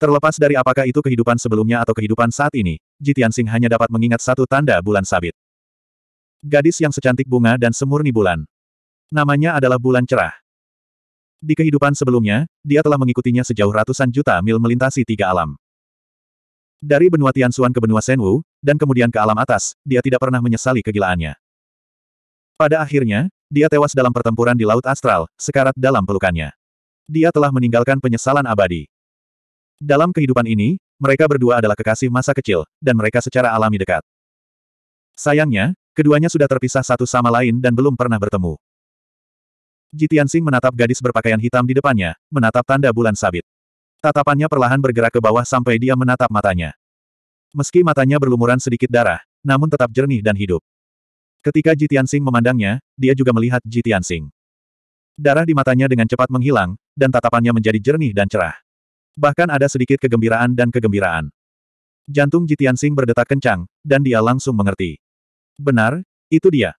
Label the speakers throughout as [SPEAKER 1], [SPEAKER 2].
[SPEAKER 1] Terlepas dari apakah itu kehidupan sebelumnya atau kehidupan saat ini, Jitian hanya dapat mengingat satu tanda bulan sabit. Gadis yang secantik bunga dan semurni bulan. Namanya adalah bulan cerah. Di kehidupan sebelumnya, dia telah mengikutinya sejauh ratusan juta mil melintasi tiga alam. Dari benua Tianxuan ke benua Senwu, dan kemudian ke alam atas, dia tidak pernah menyesali kegilaannya. Pada akhirnya, dia tewas dalam pertempuran di Laut Astral, sekarat dalam pelukannya. Dia telah meninggalkan penyesalan abadi. Dalam kehidupan ini, mereka berdua adalah kekasih masa kecil, dan mereka secara alami dekat. Sayangnya, keduanya sudah terpisah satu sama lain dan belum pernah bertemu. Jitian Singh menatap gadis berpakaian hitam di depannya, menatap tanda bulan sabit. Tatapannya perlahan bergerak ke bawah sampai dia menatap matanya. Meski matanya berlumuran sedikit darah, namun tetap jernih dan hidup. Ketika Jitian Singh memandangnya, dia juga melihat Jitian Singh. Darah di matanya dengan cepat menghilang, dan tatapannya menjadi jernih dan cerah. Bahkan ada sedikit kegembiraan dan kegembiraan. Jantung Jitian Sing berdetak kencang, dan dia langsung mengerti. Benar, itu dia.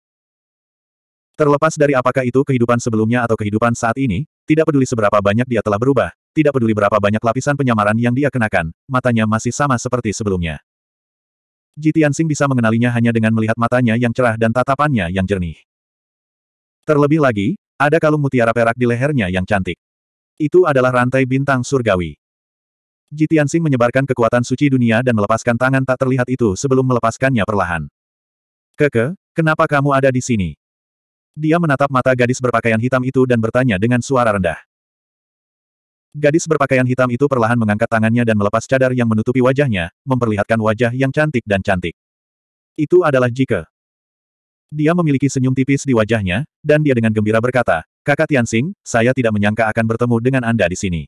[SPEAKER 1] Terlepas dari apakah itu kehidupan sebelumnya atau kehidupan saat ini, tidak peduli seberapa banyak dia telah berubah, tidak peduli berapa banyak lapisan penyamaran yang dia kenakan, matanya masih sama seperti sebelumnya. Jitian Sing bisa mengenalinya hanya dengan melihat matanya yang cerah dan tatapannya yang jernih. Terlebih lagi, ada kalung mutiara perak di lehernya yang cantik. Itu adalah rantai bintang surgawi. Jitiansing menyebarkan kekuatan suci dunia dan melepaskan tangan tak terlihat itu sebelum melepaskannya perlahan. Keke, kenapa kamu ada di sini? Dia menatap mata gadis berpakaian hitam itu dan bertanya dengan suara rendah. Gadis berpakaian hitam itu perlahan mengangkat tangannya dan melepas cadar yang menutupi wajahnya, memperlihatkan wajah yang cantik dan cantik. Itu adalah Jike. Dia memiliki senyum tipis di wajahnya, dan dia dengan gembira berkata, Kakak Tianxing, saya tidak menyangka akan bertemu dengan Anda di sini.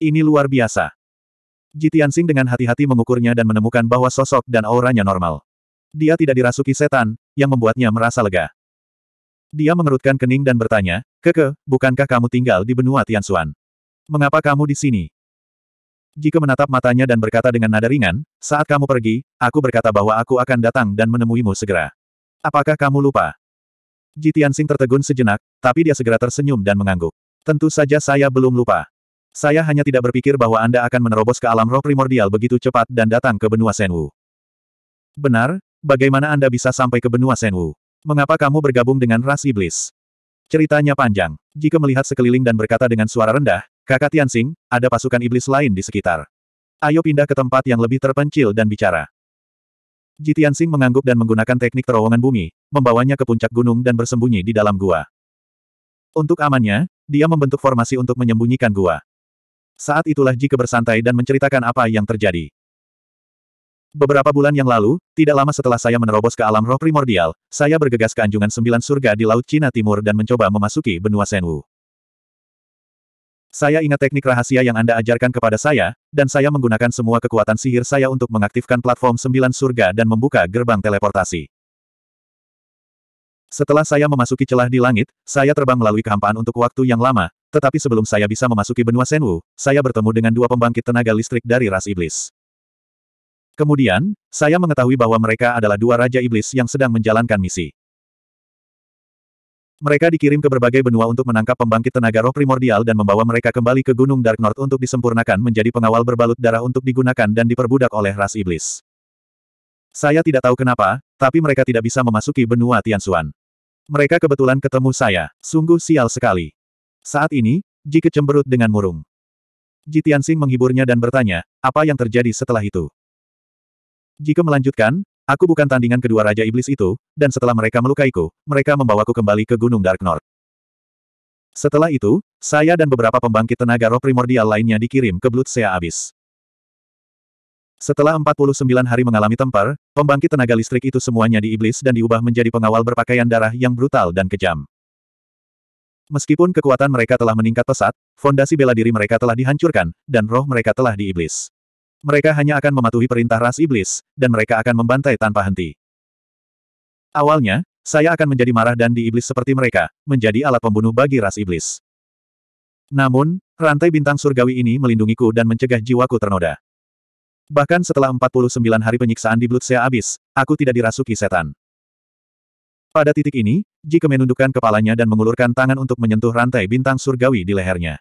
[SPEAKER 1] Ini luar biasa. Ji Tianxing dengan hati-hati mengukurnya dan menemukan bahwa sosok dan auranya normal. Dia tidak dirasuki setan, yang membuatnya merasa lega. Dia mengerutkan kening dan bertanya, Keke, bukankah kamu tinggal di benua Tianxuan? Mengapa kamu di sini? Jika menatap matanya dan berkata dengan nada ringan, saat kamu pergi, aku berkata bahwa aku akan datang dan menemuimu segera. Apakah kamu lupa? Ji Tianxing tertegun sejenak, tapi dia segera tersenyum dan mengangguk. Tentu saja saya belum lupa. Saya hanya tidak berpikir bahwa Anda akan menerobos ke alam roh primordial begitu cepat dan datang ke benua Senwu. Benar, bagaimana Anda bisa sampai ke benua Senwu? Mengapa kamu bergabung dengan ras iblis? Ceritanya panjang. Jika melihat sekeliling dan berkata dengan suara rendah, kakak Tianxing, ada pasukan iblis lain di sekitar. Ayo pindah ke tempat yang lebih terpencil dan bicara. Jitian Sing mengangguk dan menggunakan teknik terowongan bumi, membawanya ke puncak gunung dan bersembunyi di dalam gua. Untuk amannya, dia membentuk formasi untuk menyembunyikan gua. Saat itulah Jike bersantai dan menceritakan apa yang terjadi. Beberapa bulan yang lalu, tidak lama setelah saya menerobos ke alam roh primordial, saya bergegas ke anjungan sembilan surga di Laut Cina Timur dan mencoba memasuki benua Senwu. Saya ingat teknik rahasia yang Anda ajarkan kepada saya, dan saya menggunakan semua kekuatan sihir saya untuk mengaktifkan platform sembilan surga dan membuka gerbang teleportasi. Setelah saya memasuki celah di langit, saya terbang melalui kehampaan untuk waktu yang lama, tetapi sebelum saya bisa memasuki benua Senwu, saya bertemu dengan dua pembangkit tenaga listrik dari ras iblis. Kemudian, saya mengetahui bahwa mereka adalah dua raja iblis yang sedang menjalankan misi. Mereka dikirim ke berbagai benua untuk menangkap pembangkit tenaga roh primordial dan membawa mereka kembali ke Gunung Dark North untuk disempurnakan menjadi pengawal berbalut darah untuk digunakan dan diperbudak oleh ras iblis. Saya tidak tahu kenapa, tapi mereka tidak bisa memasuki benua Tianxuan. Mereka kebetulan ketemu saya. Sungguh sial sekali. Saat ini, Ji kecemberut dengan murung. Ji Tianxing menghiburnya dan bertanya, apa yang terjadi setelah itu? Jika melanjutkan, Aku bukan tandingan kedua Raja Iblis itu, dan setelah mereka melukaiku, mereka membawaku kembali ke Gunung Dark North. Setelah itu, saya dan beberapa pembangkit tenaga roh primordial lainnya dikirim ke Bloodsea Abyss. Setelah 49 hari mengalami tempar, pembangkit tenaga listrik itu semuanya di iblis dan diubah menjadi pengawal berpakaian darah yang brutal dan kejam. Meskipun kekuatan mereka telah meningkat pesat, fondasi bela diri mereka telah dihancurkan, dan roh mereka telah diiblis. Mereka hanya akan mematuhi perintah ras iblis, dan mereka akan membantai tanpa henti. Awalnya, saya akan menjadi marah dan diiblis seperti mereka, menjadi alat pembunuh bagi ras iblis. Namun, rantai bintang surgawi ini melindungiku dan mencegah jiwaku ternoda. Bahkan setelah 49 hari penyiksaan di Bloodsea abis, aku tidak dirasuki setan. Pada titik ini, Ji menundukkan kepalanya dan mengulurkan tangan untuk menyentuh rantai bintang surgawi di lehernya.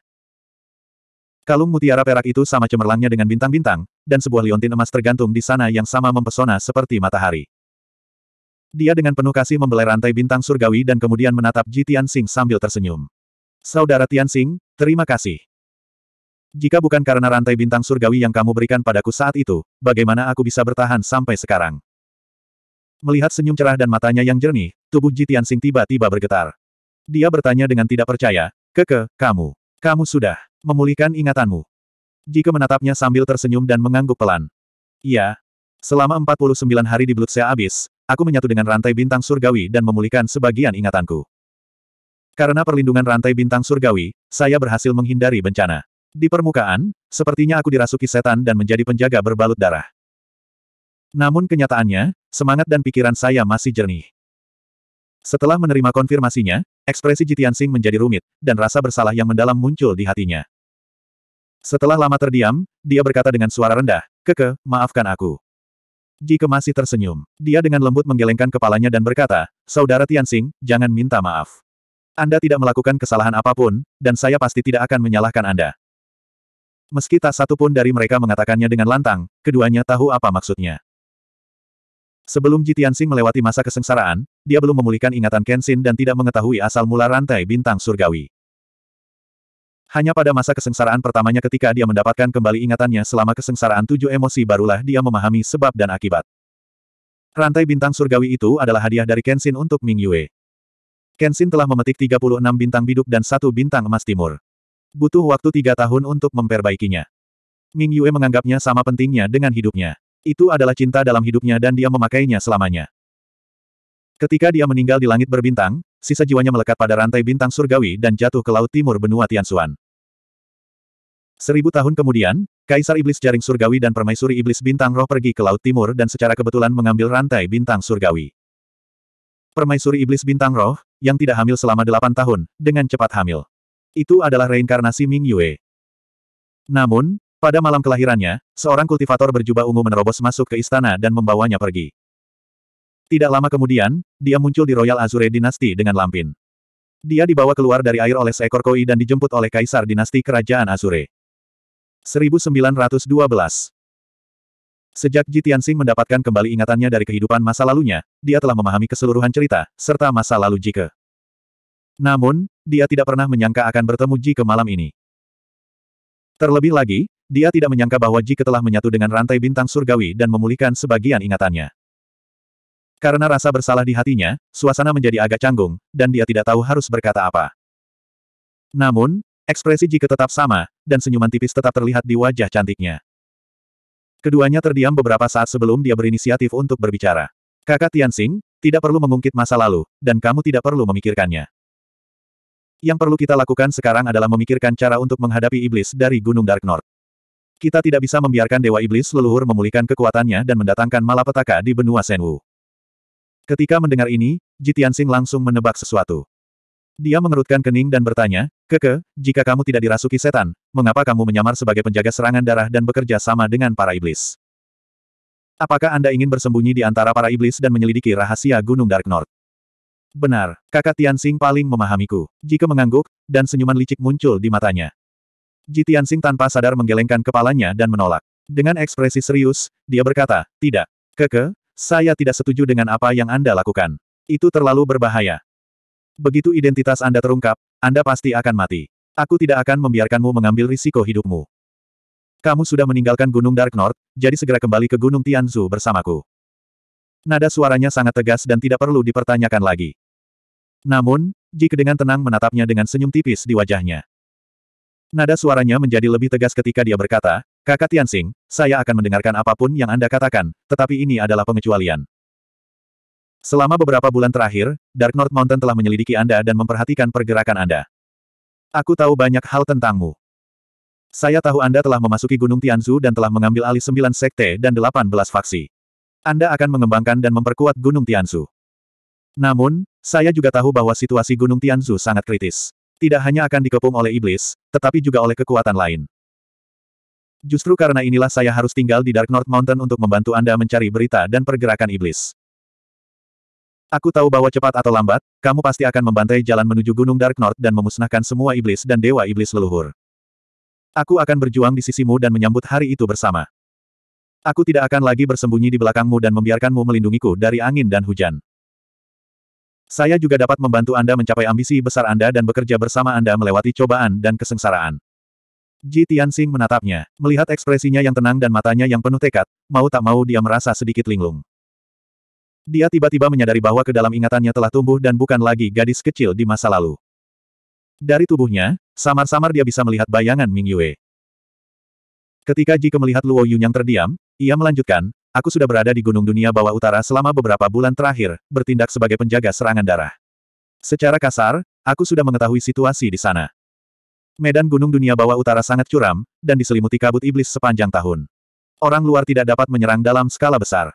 [SPEAKER 1] Kalung mutiara perak itu sama cemerlangnya dengan bintang-bintang, dan sebuah liontin emas tergantung di sana yang sama mempesona seperti matahari. Dia dengan penuh kasih membelai rantai bintang surgawi dan kemudian menatap Ji Tianxing sambil tersenyum. Saudara Tian Tianxing, terima kasih. Jika bukan karena rantai bintang surgawi yang kamu berikan padaku saat itu, bagaimana aku bisa bertahan sampai sekarang? Melihat senyum cerah dan matanya yang jernih, tubuh Ji Tianxing tiba-tiba bergetar. Dia bertanya dengan tidak percaya, Keke, kamu, kamu sudah. Memulihkan ingatanmu. Jika menatapnya sambil tersenyum dan mengangguk pelan. Iya. Selama 49 hari di Blutsea Abis, aku menyatu dengan rantai bintang surgawi dan memulihkan sebagian ingatanku. Karena perlindungan rantai bintang surgawi, saya berhasil menghindari bencana. Di permukaan, sepertinya aku dirasuki setan dan menjadi penjaga berbalut darah. Namun kenyataannya, semangat dan pikiran saya masih jernih. Setelah menerima konfirmasinya, Ekspresi Jitian Sing menjadi rumit, dan rasa bersalah yang mendalam muncul di hatinya. Setelah lama terdiam, dia berkata dengan suara rendah, Keke, maafkan aku. Jike masih tersenyum. Dia dengan lembut menggelengkan kepalanya dan berkata, Saudara Tian Sing, jangan minta maaf. Anda tidak melakukan kesalahan apapun, dan saya pasti tidak akan menyalahkan Anda. Meski tak satu pun dari mereka mengatakannya dengan lantang, keduanya tahu apa maksudnya. Sebelum Jitiansing melewati masa kesengsaraan, dia belum memulihkan ingatan Kenshin dan tidak mengetahui asal mula rantai bintang surgawi. Hanya pada masa kesengsaraan pertamanya ketika dia mendapatkan kembali ingatannya selama kesengsaraan tujuh emosi barulah dia memahami sebab dan akibat. Rantai bintang surgawi itu adalah hadiah dari Kenshin untuk Ming Yue. Kenshin telah memetik 36 bintang biduk dan satu bintang emas timur. Butuh waktu tiga tahun untuk memperbaikinya. Ming Yue menganggapnya sama pentingnya dengan hidupnya. Itu adalah cinta dalam hidupnya dan dia memakainya selamanya. Ketika dia meninggal di langit berbintang, sisa jiwanya melekat pada rantai bintang surgawi dan jatuh ke laut timur benua Tianxuan. Seribu tahun kemudian, Kaisar Iblis Jaring Surgawi dan Permaisuri Iblis Bintang Roh pergi ke Laut Timur dan secara kebetulan mengambil rantai Bintang Surgawi. Permaisuri Iblis Bintang Roh, yang tidak hamil selama delapan tahun, dengan cepat hamil. Itu adalah reinkarnasi Ming Yue. Namun, pada malam kelahirannya, seorang kultivator berjubah ungu menerobos masuk ke istana dan membawanya pergi. Tidak lama kemudian, dia muncul di Royal Azure Dynasty dengan lampin. Dia dibawa keluar dari air oleh seekor koi dan dijemput oleh Kaisar Dinasti Kerajaan Azure. 1912 Sejak Ji Tianxing mendapatkan kembali ingatannya dari kehidupan masa lalunya, dia telah memahami keseluruhan cerita, serta masa lalu Jike. Namun, dia tidak pernah menyangka akan bertemu Jike malam ini. Terlebih lagi, dia tidak menyangka bahwa Jike telah menyatu dengan rantai bintang surgawi dan memulihkan sebagian ingatannya. Karena rasa bersalah di hatinya, suasana menjadi agak canggung, dan dia tidak tahu harus berkata apa. Namun, ekspresi Jike tetap sama, dan senyuman tipis tetap terlihat di wajah cantiknya. Keduanya terdiam beberapa saat sebelum dia berinisiatif untuk berbicara. Kakak Tianxing, tidak perlu mengungkit masa lalu, dan kamu tidak perlu memikirkannya. Yang perlu kita lakukan sekarang adalah memikirkan cara untuk menghadapi iblis dari Gunung Dark North. Kita tidak bisa membiarkan Dewa Iblis leluhur memulihkan kekuatannya dan mendatangkan malapetaka di benua Senwu. Ketika mendengar ini, Jitiansing langsung menebak sesuatu. Dia mengerutkan kening dan bertanya, Keke, jika kamu tidak dirasuki setan, mengapa kamu menyamar sebagai penjaga serangan darah dan bekerja sama dengan para iblis? Apakah Anda ingin bersembunyi di antara para iblis dan menyelidiki rahasia Gunung Dark North? Benar, kakak Tianxing paling memahamiku. Jika mengangguk, dan senyuman licik muncul di matanya. Ji Tianxing tanpa sadar menggelengkan kepalanya dan menolak. Dengan ekspresi serius, dia berkata, Tidak. Keke, saya tidak setuju dengan apa yang Anda lakukan. Itu terlalu berbahaya. Begitu identitas Anda terungkap, Anda pasti akan mati. Aku tidak akan membiarkanmu mengambil risiko hidupmu. Kamu sudah meninggalkan Gunung Dark North, jadi segera kembali ke Gunung Tianzu bersamaku. Nada suaranya sangat tegas dan tidak perlu dipertanyakan lagi. Namun, Ji dengan tenang menatapnya dengan senyum tipis di wajahnya. Nada suaranya menjadi lebih tegas ketika dia berkata, Kakak Tianxing, saya akan mendengarkan apapun yang Anda katakan, tetapi ini adalah pengecualian. Selama beberapa bulan terakhir, Dark North Mountain telah menyelidiki Anda dan memperhatikan pergerakan Anda. Aku tahu banyak hal tentangmu. Saya tahu Anda telah memasuki Gunung Tianzu dan telah mengambil alih sembilan sekte dan delapan belas faksi. Anda akan mengembangkan dan memperkuat Gunung Tianzu. Namun, saya juga tahu bahwa situasi Gunung Tianzu sangat kritis tidak hanya akan dikepung oleh iblis, tetapi juga oleh kekuatan lain. Justru karena inilah saya harus tinggal di Dark North Mountain untuk membantu Anda mencari berita dan pergerakan iblis. Aku tahu bahwa cepat atau lambat, kamu pasti akan membantai jalan menuju Gunung Dark North dan memusnahkan semua iblis dan dewa iblis leluhur. Aku akan berjuang di sisimu dan menyambut hari itu bersama. Aku tidak akan lagi bersembunyi di belakangmu dan membiarkanmu melindungiku dari angin dan hujan. Saya juga dapat membantu Anda mencapai ambisi besar Anda dan bekerja bersama Anda melewati cobaan dan kesengsaraan. Ji Tianxing menatapnya, melihat ekspresinya yang tenang dan matanya yang penuh tekad, mau tak mau dia merasa sedikit linglung. Dia tiba-tiba menyadari bahwa ke dalam ingatannya telah tumbuh dan bukan lagi gadis kecil di masa lalu. Dari tubuhnya, samar-samar dia bisa melihat bayangan Ming Yue. Ketika Ji Ke melihat Luo Yun yang terdiam, ia melanjutkan, Aku sudah berada di Gunung Dunia Bawah Utara selama beberapa bulan terakhir, bertindak sebagai penjaga serangan darah. Secara kasar, aku sudah mengetahui situasi di sana. Medan Gunung Dunia Bawah Utara sangat curam, dan diselimuti kabut iblis sepanjang tahun. Orang luar tidak dapat menyerang dalam skala besar.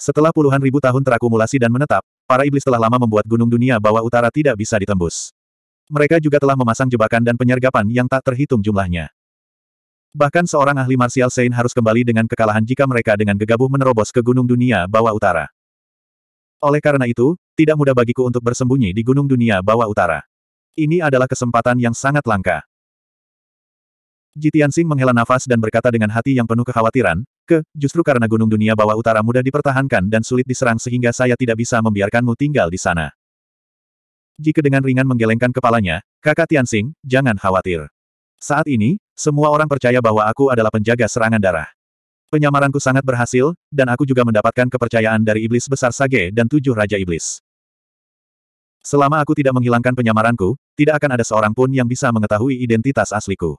[SPEAKER 1] Setelah puluhan ribu tahun terakumulasi dan menetap, para iblis telah lama membuat Gunung Dunia Bawah Utara tidak bisa ditembus. Mereka juga telah memasang jebakan dan penyergapan yang tak terhitung jumlahnya. Bahkan seorang ahli marsial Sein harus kembali dengan kekalahan jika mereka dengan gegabah menerobos ke Gunung Dunia Bawah Utara. Oleh karena itu, tidak mudah bagiku untuk bersembunyi di Gunung Dunia Bawah Utara. Ini adalah kesempatan yang sangat langka. Jitian Sing menghela nafas dan berkata dengan hati yang penuh kekhawatiran, ke, justru karena Gunung Dunia Bawah Utara mudah dipertahankan dan sulit diserang sehingga saya tidak bisa membiarkanmu tinggal di sana. Jika dengan ringan menggelengkan kepalanya, kakak tian sing jangan khawatir. Saat ini, semua orang percaya bahwa aku adalah penjaga serangan darah. Penyamaranku sangat berhasil, dan aku juga mendapatkan kepercayaan dari iblis besar Sage dan tujuh raja iblis. Selama aku tidak menghilangkan penyamaranku, tidak akan ada seorang pun yang bisa mengetahui identitas asliku.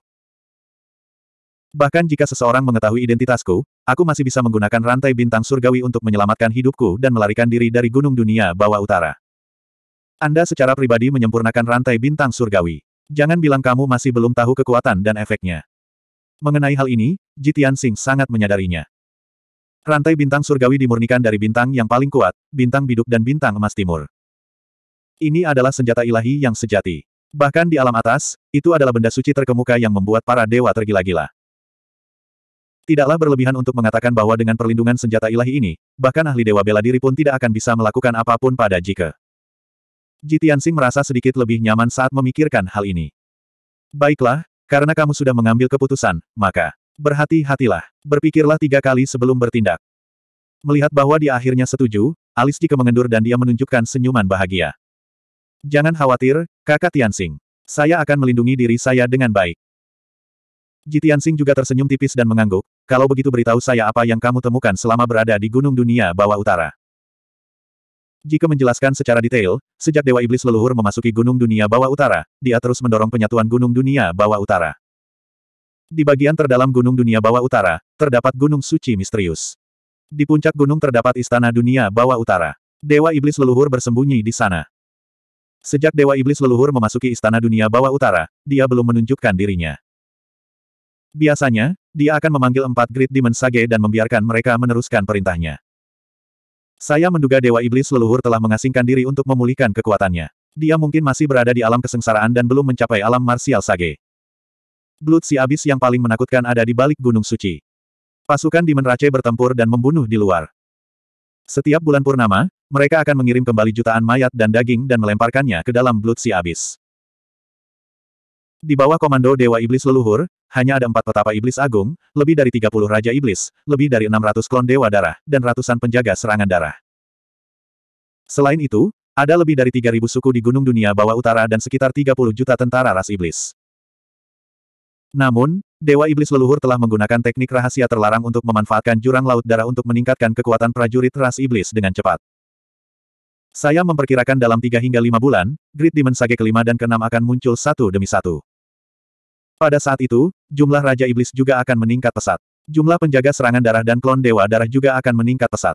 [SPEAKER 1] Bahkan jika seseorang mengetahui identitasku, aku masih bisa menggunakan rantai bintang surgawi untuk menyelamatkan hidupku dan melarikan diri dari gunung dunia bawah utara. Anda secara pribadi menyempurnakan rantai bintang surgawi. Jangan bilang kamu masih belum tahu kekuatan dan efeknya. Mengenai hal ini, Jitian Sing sangat menyadarinya. Rantai bintang surgawi dimurnikan dari bintang yang paling kuat, bintang biduk dan bintang emas timur. Ini adalah senjata ilahi yang sejati. Bahkan di alam atas, itu adalah benda suci terkemuka yang membuat para dewa tergila-gila. Tidaklah berlebihan untuk mengatakan bahwa dengan perlindungan senjata ilahi ini, bahkan ahli dewa bela diri pun tidak akan bisa melakukan apapun pada Jike. Ji Tianxing merasa sedikit lebih nyaman saat memikirkan hal ini. Baiklah, karena kamu sudah mengambil keputusan, maka berhati-hatilah. Berpikirlah tiga kali sebelum bertindak. Melihat bahwa dia akhirnya setuju, alis Jika mengendur dan dia menunjukkan senyuman bahagia. Jangan khawatir, kakak Tianxing. Saya akan melindungi diri saya dengan baik. Ji Tianxing juga tersenyum tipis dan mengangguk, kalau begitu beritahu saya apa yang kamu temukan selama berada di Gunung Dunia Bawah Utara. Jika menjelaskan secara detail, sejak Dewa Iblis leluhur memasuki Gunung Dunia Bawah Utara, dia terus mendorong penyatuan Gunung Dunia Bawah Utara. Di bagian terdalam Gunung Dunia Bawah Utara, terdapat Gunung Suci Misterius. Di puncak gunung terdapat Istana Dunia Bawah Utara. Dewa Iblis leluhur bersembunyi di sana. Sejak Dewa Iblis leluhur memasuki Istana Dunia Bawah Utara, dia belum menunjukkan dirinya. Biasanya, dia akan memanggil empat Great Demon Sage dan membiarkan mereka meneruskan perintahnya. Saya menduga Dewa Iblis leluhur telah mengasingkan diri untuk memulihkan kekuatannya. Dia mungkin masih berada di alam kesengsaraan dan belum mencapai alam marsial sage. Blut si abis yang paling menakutkan ada di balik Gunung Suci. Pasukan di Menrace bertempur dan membunuh di luar. Setiap bulan purnama, mereka akan mengirim kembali jutaan mayat dan daging dan melemparkannya ke dalam Blood si abis. Di bawah komando Dewa Iblis Leluhur, hanya ada empat petapa iblis agung, lebih dari 30 raja iblis, lebih dari 600 klon dewa darah, dan ratusan penjaga serangan darah. Selain itu, ada lebih dari 3.000 suku di Gunung Dunia Bawah Utara dan sekitar 30 juta tentara ras iblis. Namun, Dewa Iblis Leluhur telah menggunakan teknik rahasia terlarang untuk memanfaatkan jurang laut darah untuk meningkatkan kekuatan prajurit ras iblis dengan cepat. Saya memperkirakan dalam 3 hingga 5 bulan, Great Demon Sage kelima dan keenam akan muncul satu demi satu. Pada saat itu, jumlah Raja Iblis juga akan meningkat pesat. Jumlah penjaga serangan darah dan klon dewa darah juga akan meningkat pesat.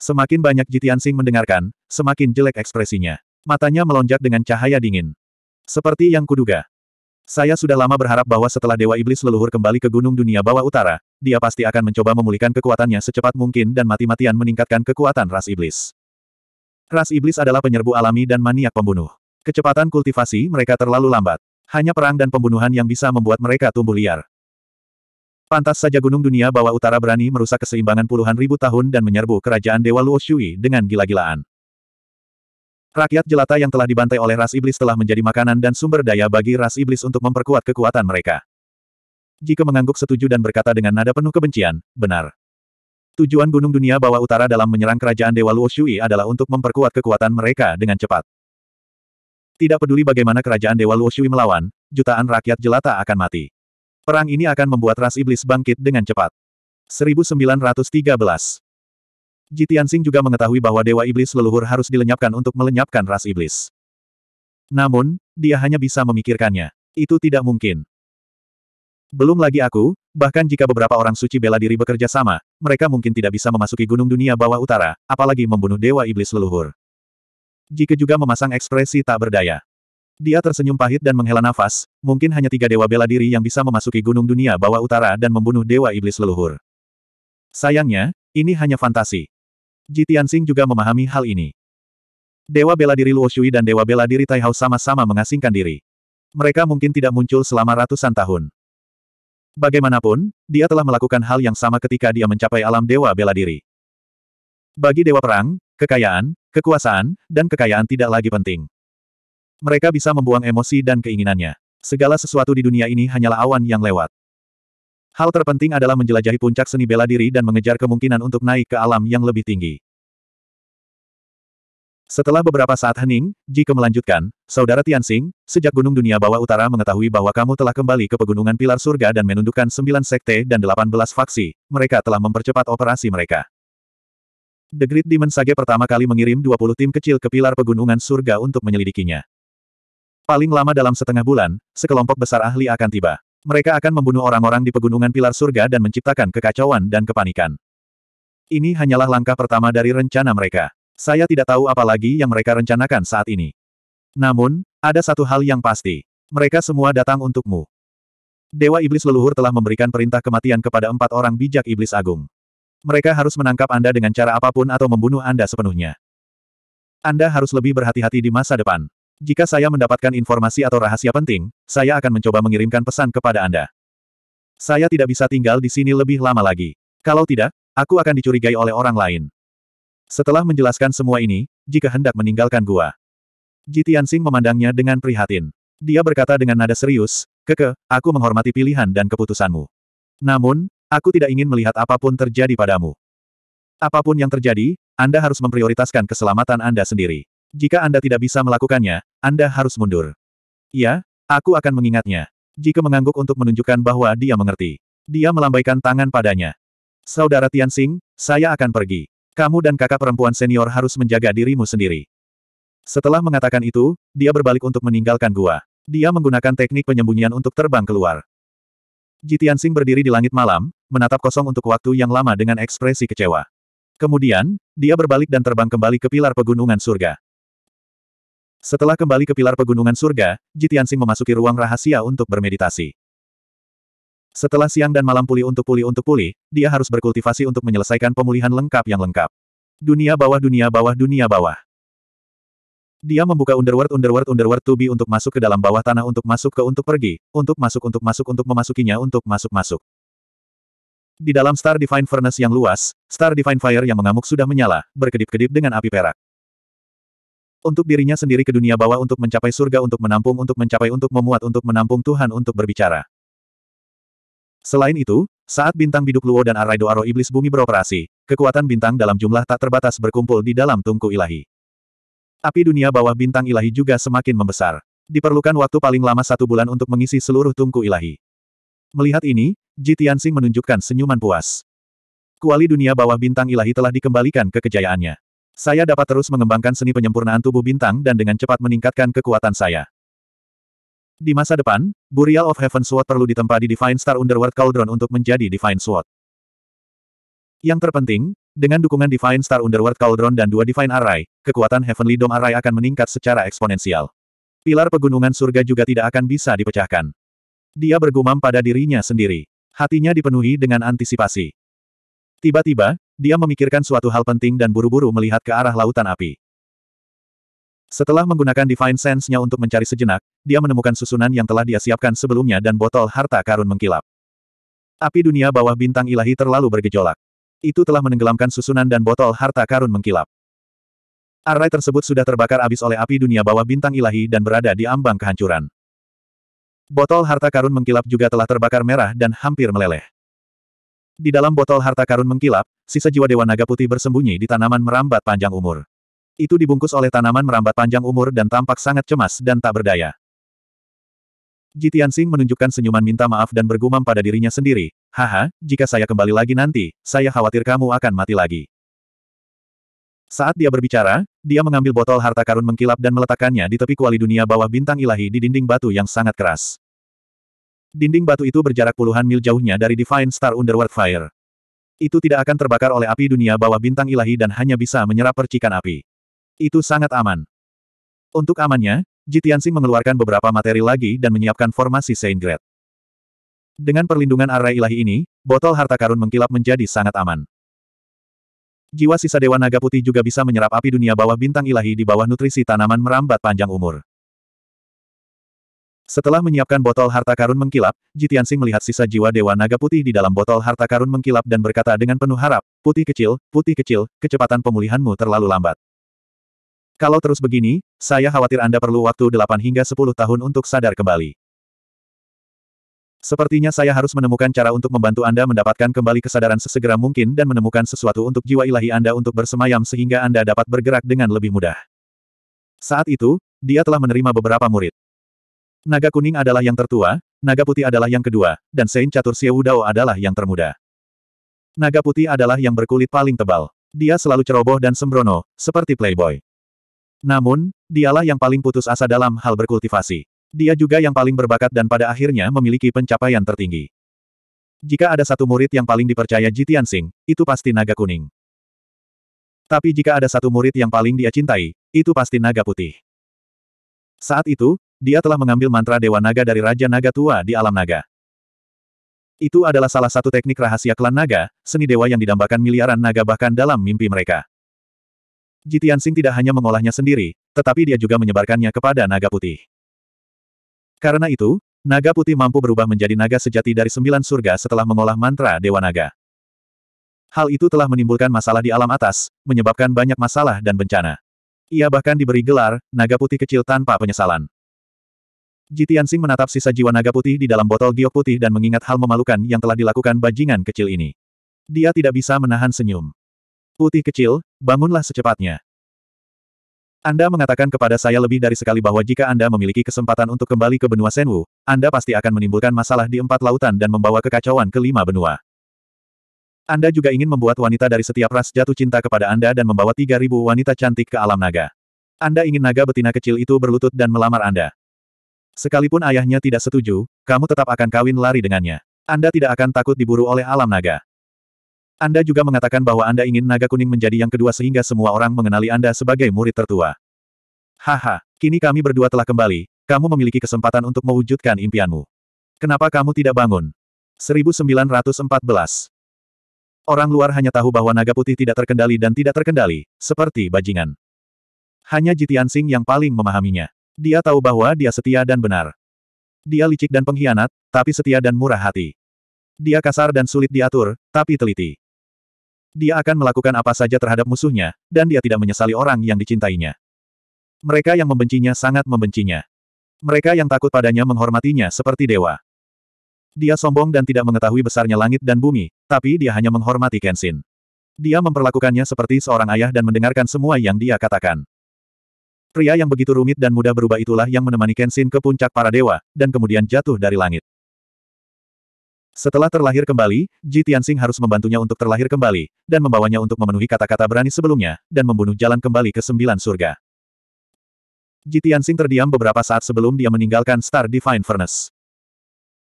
[SPEAKER 1] Semakin banyak Jitian Sing mendengarkan, semakin jelek ekspresinya. Matanya melonjak dengan cahaya dingin. Seperti yang kuduga. Saya sudah lama berharap bahwa setelah Dewa Iblis leluhur kembali ke Gunung Dunia Bawah Utara, dia pasti akan mencoba memulihkan kekuatannya secepat mungkin dan mati-matian meningkatkan kekuatan ras iblis. Ras iblis adalah penyerbu alami dan maniak pembunuh. Kecepatan kultivasi mereka terlalu lambat. Hanya perang dan pembunuhan yang bisa membuat mereka tumbuh liar. Pantas saja gunung dunia bawah utara berani merusak keseimbangan puluhan ribu tahun dan menyerbu kerajaan Dewa Luo Shui dengan gila-gilaan. Rakyat jelata yang telah dibantai oleh ras iblis telah menjadi makanan dan sumber daya bagi ras iblis untuk memperkuat kekuatan mereka. Jika mengangguk setuju dan berkata dengan nada penuh kebencian, benar. Tujuan gunung dunia bawah utara dalam menyerang kerajaan Dewa Luo Shui adalah untuk memperkuat kekuatan mereka dengan cepat. Tidak peduli bagaimana kerajaan Dewa Luoshui melawan, jutaan rakyat jelata akan mati. Perang ini akan membuat ras iblis bangkit dengan cepat. 1913 Jitiansing juga mengetahui bahwa Dewa Iblis leluhur harus dilenyapkan untuk melenyapkan ras iblis. Namun, dia hanya bisa memikirkannya. Itu tidak mungkin. Belum lagi aku, bahkan jika beberapa orang suci bela diri bekerja sama, mereka mungkin tidak bisa memasuki gunung dunia bawah utara, apalagi membunuh Dewa Iblis leluhur. Jika juga memasang ekspresi tak berdaya. Dia tersenyum pahit dan menghela nafas, mungkin hanya tiga dewa bela diri yang bisa memasuki gunung dunia bawah utara dan membunuh dewa iblis leluhur. Sayangnya, ini hanya fantasi. Ji Tianxing juga memahami hal ini. Dewa bela diri Luo Shui dan dewa bela diri Tai Hao sama-sama mengasingkan diri. Mereka mungkin tidak muncul selama ratusan tahun. Bagaimanapun, dia telah melakukan hal yang sama ketika dia mencapai alam dewa bela diri. Bagi dewa perang, Kekayaan, kekuasaan, dan kekayaan tidak lagi penting. Mereka bisa membuang emosi dan keinginannya. Segala sesuatu di dunia ini hanyalah awan yang lewat. Hal terpenting adalah menjelajahi puncak seni bela diri dan mengejar kemungkinan untuk naik ke alam yang lebih tinggi. Setelah beberapa saat hening, Ke melanjutkan, Saudara Tianxing, sejak Gunung Dunia Bawah Utara mengetahui bahwa kamu telah kembali ke Pegunungan Pilar Surga dan menundukkan sembilan sekte dan delapan belas faksi, mereka telah mempercepat operasi mereka. The Great Demon Sage pertama kali mengirim 20 tim kecil ke pilar pegunungan surga untuk menyelidikinya. Paling lama dalam setengah bulan, sekelompok besar ahli akan tiba. Mereka akan membunuh orang-orang di pegunungan pilar surga dan menciptakan kekacauan dan kepanikan. Ini hanyalah langkah pertama dari rencana mereka. Saya tidak tahu apa lagi yang mereka rencanakan saat ini. Namun, ada satu hal yang pasti. Mereka semua datang untukmu. Dewa Iblis Leluhur telah memberikan perintah kematian kepada empat orang bijak Iblis Agung. Mereka harus menangkap Anda dengan cara apapun atau membunuh Anda sepenuhnya. Anda harus lebih berhati-hati di masa depan. Jika saya mendapatkan informasi atau rahasia penting, saya akan mencoba mengirimkan pesan kepada Anda. Saya tidak bisa tinggal di sini lebih lama lagi. Kalau tidak, aku akan dicurigai oleh orang lain. Setelah menjelaskan semua ini, jika hendak meninggalkan gua. Jitiansing memandangnya dengan prihatin. Dia berkata dengan nada serius, Keke, aku menghormati pilihan dan keputusanmu. Namun, Aku tidak ingin melihat apapun terjadi padamu. Apapun yang terjadi, Anda harus memprioritaskan keselamatan Anda sendiri. Jika Anda tidak bisa melakukannya, Anda harus mundur. Ya, aku akan mengingatnya. Jika mengangguk untuk menunjukkan bahwa dia mengerti. Dia melambaikan tangan padanya. Saudara Tianxing, saya akan pergi. Kamu dan kakak perempuan senior harus menjaga dirimu sendiri. Setelah mengatakan itu, dia berbalik untuk meninggalkan gua. Dia menggunakan teknik penyembunyian untuk terbang keluar. Jitian Jitiansing berdiri di langit malam, menatap kosong untuk waktu yang lama dengan ekspresi kecewa. Kemudian, dia berbalik dan terbang kembali ke pilar pegunungan surga. Setelah kembali ke pilar pegunungan surga, Jitian Jitiansing memasuki ruang rahasia untuk bermeditasi. Setelah siang dan malam pulih untuk pulih untuk pulih, dia harus berkultivasi untuk menyelesaikan pemulihan lengkap yang lengkap. Dunia bawah dunia bawah dunia bawah. Dia membuka underworld underworld underworld tubi untuk masuk ke dalam bawah tanah untuk masuk ke untuk pergi, untuk masuk untuk masuk untuk memasukinya untuk masuk-masuk. Di dalam Star Divine Furnace yang luas, Star Divine Fire yang mengamuk sudah menyala, berkedip-kedip dengan api perak. Untuk dirinya sendiri ke dunia bawah untuk mencapai surga untuk menampung untuk mencapai untuk memuat untuk menampung Tuhan untuk berbicara. Selain itu, saat bintang biduk Luo dan Araido Aro Iblis Bumi beroperasi, kekuatan bintang dalam jumlah tak terbatas berkumpul di dalam tungku ilahi. Api dunia bawah bintang ilahi juga semakin membesar. Diperlukan waktu paling lama satu bulan untuk mengisi seluruh tungku ilahi. Melihat ini, Ji menunjukkan senyuman puas. Kuali dunia bawah bintang ilahi telah dikembalikan ke kejayaannya. Saya dapat terus mengembangkan seni penyempurnaan tubuh bintang dan dengan cepat meningkatkan kekuatan saya. Di masa depan, Burial of Heaven Sword perlu ditempa di Divine Star Underworld Cauldron untuk menjadi Divine Sword. Yang terpenting, dengan dukungan Divine Star Underworld Cauldron dan dua Divine Array, kekuatan Heavenly Dome Array akan meningkat secara eksponensial. Pilar pegunungan surga juga tidak akan bisa dipecahkan. Dia bergumam pada dirinya sendiri. Hatinya dipenuhi dengan antisipasi. Tiba-tiba, dia memikirkan suatu hal penting dan buru-buru melihat ke arah lautan api. Setelah menggunakan Divine Sense-nya untuk mencari sejenak, dia menemukan susunan yang telah dia siapkan sebelumnya dan botol harta karun mengkilap. Api dunia bawah bintang ilahi terlalu bergejolak. Itu telah menenggelamkan susunan dan botol harta karun mengkilap. Arai tersebut sudah terbakar abis oleh api dunia bawah bintang ilahi dan berada di ambang kehancuran. Botol harta karun mengkilap juga telah terbakar merah dan hampir meleleh. Di dalam botol harta karun mengkilap, sisa jiwa Dewa Naga Putih bersembunyi di tanaman merambat panjang umur. Itu dibungkus oleh tanaman merambat panjang umur dan tampak sangat cemas dan tak berdaya. Jitian Sing menunjukkan senyuman minta maaf dan bergumam pada dirinya sendiri, haha, jika saya kembali lagi nanti, saya khawatir kamu akan mati lagi. Saat dia berbicara, dia mengambil botol harta karun mengkilap dan meletakkannya di tepi kuali dunia bawah bintang ilahi di dinding batu yang sangat keras. Dinding batu itu berjarak puluhan mil jauhnya dari Divine Star Underworld Fire. Itu tidak akan terbakar oleh api dunia bawah bintang ilahi dan hanya bisa menyerap percikan api. Itu sangat aman. Untuk amannya, Jitiansi mengeluarkan beberapa materi lagi dan menyiapkan formasi Saint Grade. Dengan perlindungan arai ilahi ini, botol harta karun mengkilap menjadi sangat aman. Jiwa sisa Dewa Naga Putih juga bisa menyerap api dunia bawah bintang ilahi di bawah nutrisi tanaman merambat panjang umur. Setelah menyiapkan botol harta karun mengkilap, Jitiansing melihat sisa jiwa Dewa Naga Putih di dalam botol harta karun mengkilap dan berkata dengan penuh harap, Putih kecil, putih kecil, kecepatan pemulihanmu terlalu lambat. Kalau terus begini, saya khawatir Anda perlu waktu 8 hingga 10 tahun untuk sadar kembali. Sepertinya saya harus menemukan cara untuk membantu Anda mendapatkan kembali kesadaran sesegera mungkin dan menemukan sesuatu untuk jiwa ilahi Anda untuk bersemayam sehingga Anda dapat bergerak dengan lebih mudah. Saat itu, dia telah menerima beberapa murid. Naga kuning adalah yang tertua, naga putih adalah yang kedua, dan Saint Catur Xie Wudao adalah yang termuda. Naga putih adalah yang berkulit paling tebal. Dia selalu ceroboh dan sembrono, seperti playboy. Namun, dialah yang paling putus asa dalam hal berkultivasi. Dia juga yang paling berbakat dan pada akhirnya memiliki pencapaian tertinggi. Jika ada satu murid yang paling dipercaya Jitian Tianxing, itu pasti naga kuning. Tapi jika ada satu murid yang paling dia cintai, itu pasti naga putih. Saat itu, dia telah mengambil mantra Dewa Naga dari Raja Naga Tua di Alam Naga. Itu adalah salah satu teknik rahasia klan naga, seni dewa yang didambakan miliaran naga bahkan dalam mimpi mereka. Jitian Jitiansing tidak hanya mengolahnya sendiri, tetapi dia juga menyebarkannya kepada naga putih. Karena itu, naga putih mampu berubah menjadi naga sejati dari sembilan surga setelah mengolah mantra Dewa Naga. Hal itu telah menimbulkan masalah di alam atas, menyebabkan banyak masalah dan bencana. Ia bahkan diberi gelar, naga putih kecil tanpa penyesalan. Jitian Jitiansing menatap sisa jiwa naga putih di dalam botol giok putih dan mengingat hal memalukan yang telah dilakukan bajingan kecil ini. Dia tidak bisa menahan senyum. Putih kecil, bangunlah secepatnya. Anda mengatakan kepada saya lebih dari sekali bahwa jika Anda memiliki kesempatan untuk kembali ke benua Senwu, Anda pasti akan menimbulkan masalah di empat lautan dan membawa kekacauan ke lima benua. Anda juga ingin membuat wanita dari setiap ras jatuh cinta kepada Anda dan membawa 3.000 wanita cantik ke alam naga. Anda ingin naga betina kecil itu berlutut dan melamar Anda. Sekalipun ayahnya tidak setuju, kamu tetap akan kawin lari dengannya. Anda tidak akan takut diburu oleh alam naga. Anda juga mengatakan bahwa Anda ingin naga kuning menjadi yang kedua sehingga semua orang mengenali Anda sebagai murid tertua. Haha, kini kami berdua telah kembali, kamu memiliki kesempatan untuk mewujudkan impianmu. Kenapa kamu tidak bangun? 1914 Orang luar hanya tahu bahwa naga putih tidak terkendali dan tidak terkendali, seperti bajingan. Hanya Jitian Sing yang paling memahaminya. Dia tahu bahwa dia setia dan benar. Dia licik dan pengkhianat, tapi setia dan murah hati. Dia kasar dan sulit diatur, tapi teliti. Dia akan melakukan apa saja terhadap musuhnya, dan dia tidak menyesali orang yang dicintainya. Mereka yang membencinya sangat membencinya. Mereka yang takut padanya menghormatinya seperti dewa. Dia sombong dan tidak mengetahui besarnya langit dan bumi, tapi dia hanya menghormati Kenshin. Dia memperlakukannya seperti seorang ayah dan mendengarkan semua yang dia katakan. Pria yang begitu rumit dan mudah berubah itulah yang menemani Kenshin ke puncak para dewa, dan kemudian jatuh dari langit. Setelah terlahir kembali, Ji Tianxing harus membantunya untuk terlahir kembali, dan membawanya untuk memenuhi kata-kata berani sebelumnya, dan membunuh jalan kembali ke sembilan surga. Ji Tianxing terdiam beberapa saat sebelum dia meninggalkan Star Divine Furnace.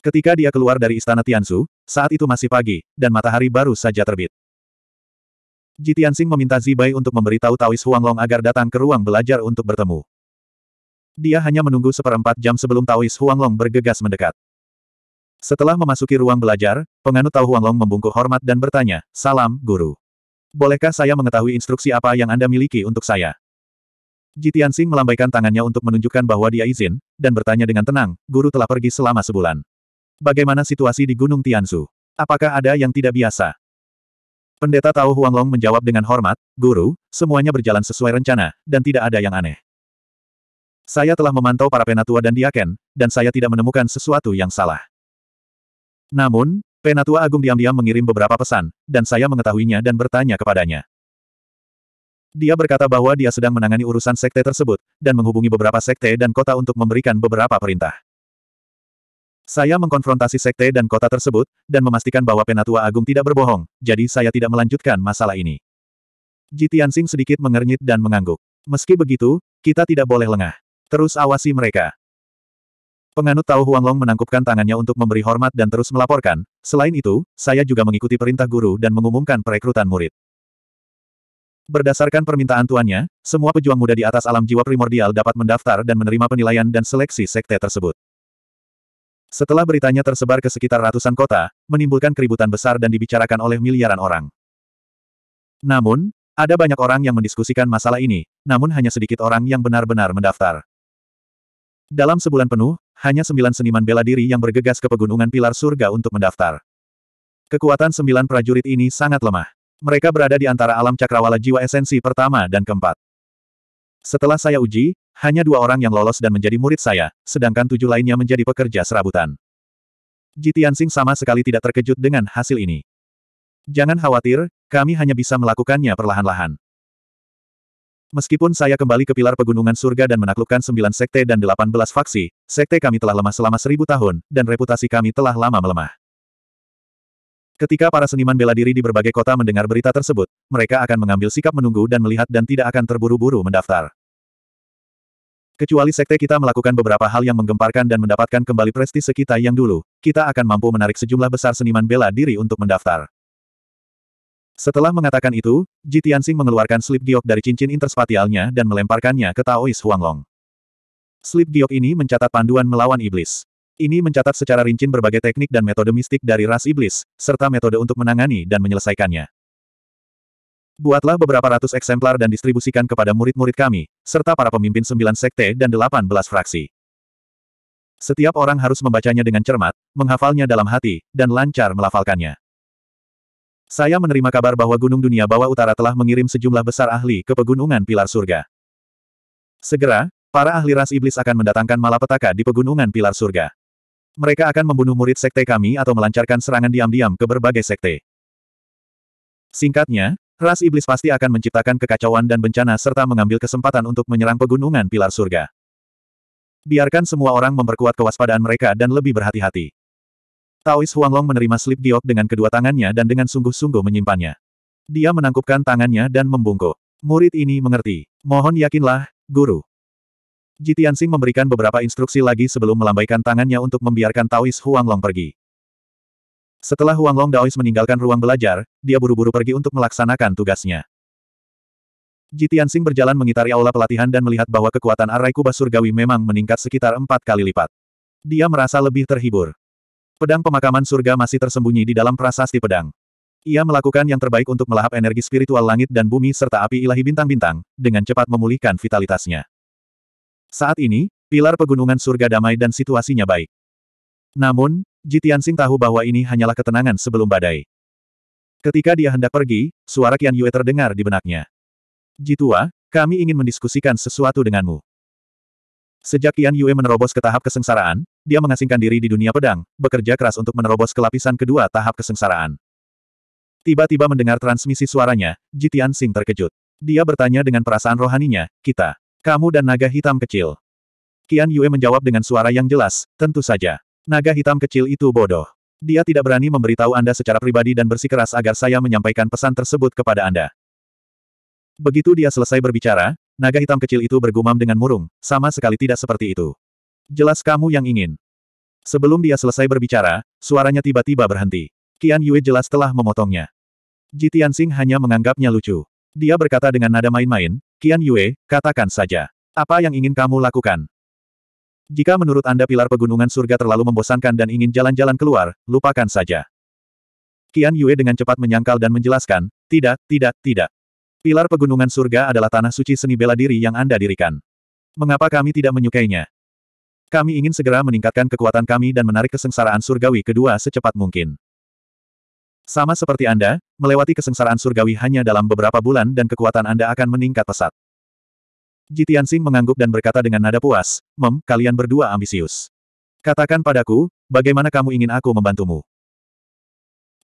[SPEAKER 1] Ketika dia keluar dari istana Tianzu, saat itu masih pagi, dan matahari baru saja terbit. Ji Tianxing meminta Zibai untuk memberitahu Taois Huanglong agar datang ke ruang belajar untuk bertemu. Dia hanya menunggu seperempat jam sebelum Taois Huanglong bergegas mendekat. Setelah memasuki ruang belajar, penganut Tao Huanglong membungkuk hormat dan bertanya, Salam, Guru. Bolehkah saya mengetahui instruksi apa yang Anda miliki untuk saya? Jitiansing melambaikan tangannya untuk menunjukkan bahwa dia izin, dan bertanya dengan tenang, Guru telah pergi selama sebulan. Bagaimana situasi di Gunung Tianzu? Apakah ada yang tidak biasa? Pendeta Tao Huanglong menjawab dengan hormat, Guru, semuanya berjalan sesuai rencana, dan tidak ada yang aneh. Saya telah memantau para penatua dan diaken, dan saya tidak menemukan sesuatu yang salah. Namun, Penatua Agung diam-diam mengirim beberapa pesan, dan saya mengetahuinya dan bertanya kepadanya. Dia berkata bahwa dia sedang menangani urusan sekte tersebut, dan menghubungi beberapa sekte dan kota untuk memberikan beberapa perintah. Saya mengkonfrontasi sekte dan kota tersebut, dan memastikan bahwa Penatua Agung tidak berbohong, jadi saya tidak melanjutkan masalah ini. Jitian Singh sedikit mengernyit dan mengangguk. Meski begitu, kita tidak boleh lengah. Terus awasi mereka. Penganut Tao Huanglong menangkupkan tangannya untuk memberi hormat dan terus melaporkan, selain itu, saya juga mengikuti perintah guru dan mengumumkan perekrutan murid. Berdasarkan permintaan tuannya, semua pejuang muda di atas alam jiwa primordial dapat mendaftar dan menerima penilaian dan seleksi sekte tersebut. Setelah beritanya tersebar ke sekitar ratusan kota, menimbulkan keributan besar dan dibicarakan oleh miliaran orang. Namun, ada banyak orang yang mendiskusikan masalah ini, namun hanya sedikit orang yang benar-benar mendaftar. Dalam sebulan penuh, hanya sembilan seniman bela diri yang bergegas ke pegunungan pilar surga untuk mendaftar. Kekuatan sembilan prajurit ini sangat lemah. Mereka berada di antara alam cakrawala jiwa esensi pertama dan keempat. Setelah saya uji, hanya dua orang yang lolos dan menjadi murid saya, sedangkan tujuh lainnya menjadi pekerja serabutan. Jitiansing sama sekali tidak terkejut dengan hasil ini. Jangan khawatir, kami hanya bisa melakukannya perlahan-lahan. Meskipun saya kembali ke pilar pegunungan surga dan menaklukkan sembilan sekte dan delapan belas faksi, sekte kami telah lemah selama seribu tahun, dan reputasi kami telah lama melemah. Ketika para seniman bela diri di berbagai kota mendengar berita tersebut, mereka akan mengambil sikap menunggu dan melihat dan tidak akan terburu-buru mendaftar. Kecuali sekte kita melakukan beberapa hal yang menggemparkan dan mendapatkan kembali prestise kita yang dulu, kita akan mampu menarik sejumlah besar seniman bela diri untuk mendaftar. Setelah mengatakan itu, Ji mengeluarkan slip giok dari cincin interspatialnya dan melemparkannya ke Taois Huanglong. Slip giok ini mencatat panduan melawan iblis. Ini mencatat secara rinci berbagai teknik dan metode mistik dari ras iblis, serta metode untuk menangani dan menyelesaikannya. Buatlah beberapa ratus eksemplar dan distribusikan kepada murid-murid kami, serta para pemimpin sembilan sekte dan delapan belas fraksi. Setiap orang harus membacanya dengan cermat, menghafalnya dalam hati, dan lancar melafalkannya. Saya menerima kabar bahwa Gunung Dunia Bawah Utara telah mengirim sejumlah besar ahli ke Pegunungan Pilar Surga. Segera, para ahli ras iblis akan mendatangkan malapetaka di Pegunungan Pilar Surga. Mereka akan membunuh murid sekte kami atau melancarkan serangan diam-diam ke berbagai sekte. Singkatnya, ras iblis pasti akan menciptakan kekacauan dan bencana serta mengambil kesempatan untuk menyerang Pegunungan Pilar Surga. Biarkan semua orang memperkuat kewaspadaan mereka dan lebih berhati-hati. Taois Huanglong menerima slip giok dengan kedua tangannya dan dengan sungguh-sungguh menyimpannya. Dia menangkupkan tangannya dan membungkuk. Murid ini mengerti. Mohon yakinlah, guru. Jitiansing memberikan beberapa instruksi lagi sebelum melambaikan tangannya untuk membiarkan Taois Huanglong pergi. Setelah Huanglong Daois meninggalkan ruang belajar, dia buru-buru pergi untuk melaksanakan tugasnya. Jitiansing berjalan mengitari aula pelatihan dan melihat bahwa kekuatan arai kubah surgawi memang meningkat sekitar empat kali lipat. Dia merasa lebih terhibur. Pedang pemakaman surga masih tersembunyi di dalam prasasti pedang. Ia melakukan yang terbaik untuk melahap energi spiritual langit dan bumi serta api ilahi bintang-bintang, dengan cepat memulihkan vitalitasnya. Saat ini, pilar pegunungan surga damai dan situasinya baik. Namun, Jitian Sing tahu bahwa ini hanyalah ketenangan sebelum badai. Ketika dia hendak pergi, suara Kian Yue terdengar di benaknya. Jitua, kami ingin mendiskusikan sesuatu denganmu. Sejak Kian Yue menerobos ke tahap kesengsaraan, dia mengasingkan diri di dunia pedang, bekerja keras untuk menerobos ke lapisan kedua tahap kesengsaraan. Tiba-tiba mendengar transmisi suaranya, Jitian Sing terkejut. Dia bertanya dengan perasaan rohaninya, kita, kamu dan naga hitam kecil. Kian Yue menjawab dengan suara yang jelas, tentu saja. Naga hitam kecil itu bodoh. Dia tidak berani memberitahu Anda secara pribadi dan bersikeras agar saya menyampaikan pesan tersebut kepada Anda. Begitu dia selesai berbicara, naga hitam kecil itu bergumam dengan murung, sama sekali tidak seperti itu. Jelas kamu yang ingin. Sebelum dia selesai berbicara, suaranya tiba-tiba berhenti. Qian Yue jelas telah memotongnya. Ji Tianxing hanya menganggapnya lucu. Dia berkata dengan nada main-main, Qian Yue, katakan saja. Apa yang ingin kamu lakukan? Jika menurut Anda pilar pegunungan surga terlalu membosankan dan ingin jalan-jalan keluar, lupakan saja. Qian Yue dengan cepat menyangkal dan menjelaskan, tidak, tidak, tidak. Pilar pegunungan surga adalah tanah suci seni bela diri yang Anda dirikan. Mengapa kami tidak menyukainya? Kami ingin segera meningkatkan kekuatan kami dan menarik kesengsaraan surgawi kedua secepat mungkin. Sama seperti Anda, melewati kesengsaraan surgawi hanya dalam beberapa bulan dan kekuatan Anda akan meningkat pesat. Jitian Sing mengangguk dan berkata dengan nada puas, Mem, kalian berdua ambisius. Katakan padaku, bagaimana kamu ingin aku membantumu?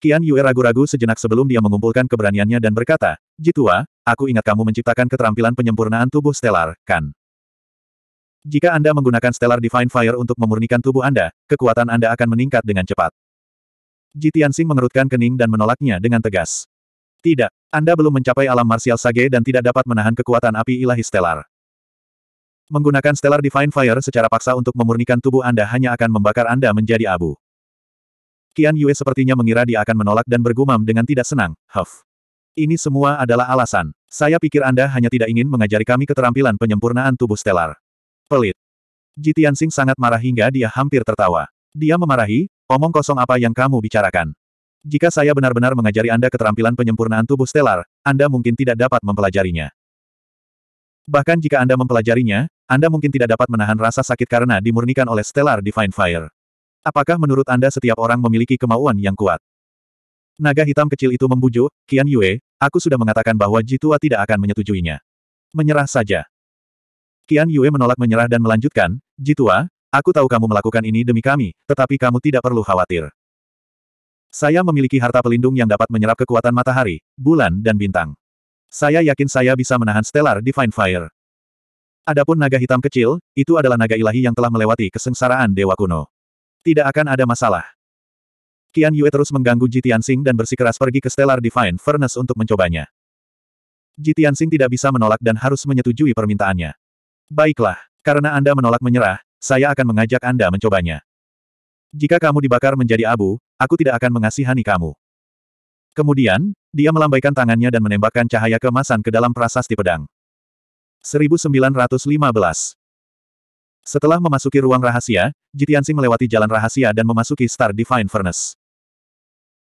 [SPEAKER 1] Kian Yue ragu-ragu sejenak sebelum dia mengumpulkan keberaniannya dan berkata, Jitua, aku ingat kamu menciptakan keterampilan penyempurnaan tubuh stelar, kan? Jika Anda menggunakan Stellar Divine Fire untuk memurnikan tubuh Anda, kekuatan Anda akan meningkat dengan cepat. Tianxing mengerutkan kening dan menolaknya dengan tegas. Tidak, Anda belum mencapai alam Martial sage dan tidak dapat menahan kekuatan api ilahi Stellar. Menggunakan Stellar Divine Fire secara paksa untuk memurnikan tubuh Anda hanya akan membakar Anda menjadi abu. Qian Yue sepertinya mengira dia akan menolak dan bergumam dengan tidak senang, Huff. Ini semua adalah alasan. Saya pikir Anda hanya tidak ingin mengajari kami keterampilan penyempurnaan tubuh Stellar. Pelit. Jitian Sing sangat marah hingga dia hampir tertawa. Dia memarahi, omong kosong apa yang kamu bicarakan. Jika saya benar-benar mengajari Anda keterampilan penyempurnaan tubuh stelar, Anda mungkin tidak dapat mempelajarinya. Bahkan jika Anda mempelajarinya, Anda mungkin tidak dapat menahan rasa sakit karena dimurnikan oleh Stellar Divine Fire. Apakah menurut Anda setiap orang memiliki kemauan yang kuat? Naga hitam kecil itu membujuk, Kian Yue, aku sudah mengatakan bahwa Jitua tidak akan menyetujuinya. Menyerah saja. Qian Yue menolak menyerah dan melanjutkan, Jitua, aku tahu kamu melakukan ini demi kami, tetapi kamu tidak perlu khawatir. Saya memiliki harta pelindung yang dapat menyerap kekuatan matahari, bulan dan bintang. Saya yakin saya bisa menahan Stellar Divine Fire. Adapun naga hitam kecil, itu adalah naga ilahi yang telah melewati kesengsaraan dewa kuno. Tidak akan ada masalah. Qian Yue terus mengganggu Ji Tianxing dan bersikeras pergi ke Stellar Divine Furnace untuk mencobanya. Ji Tianxing tidak bisa menolak dan harus menyetujui permintaannya. Baiklah, karena Anda menolak menyerah, saya akan mengajak Anda mencobanya. Jika kamu dibakar menjadi abu, aku tidak akan mengasihani kamu. Kemudian, dia melambaikan tangannya dan menembakkan cahaya kemasan ke dalam prasasti pedang. 1915 Setelah memasuki ruang rahasia, Jitiansi melewati jalan rahasia dan memasuki Star Divine Furnace.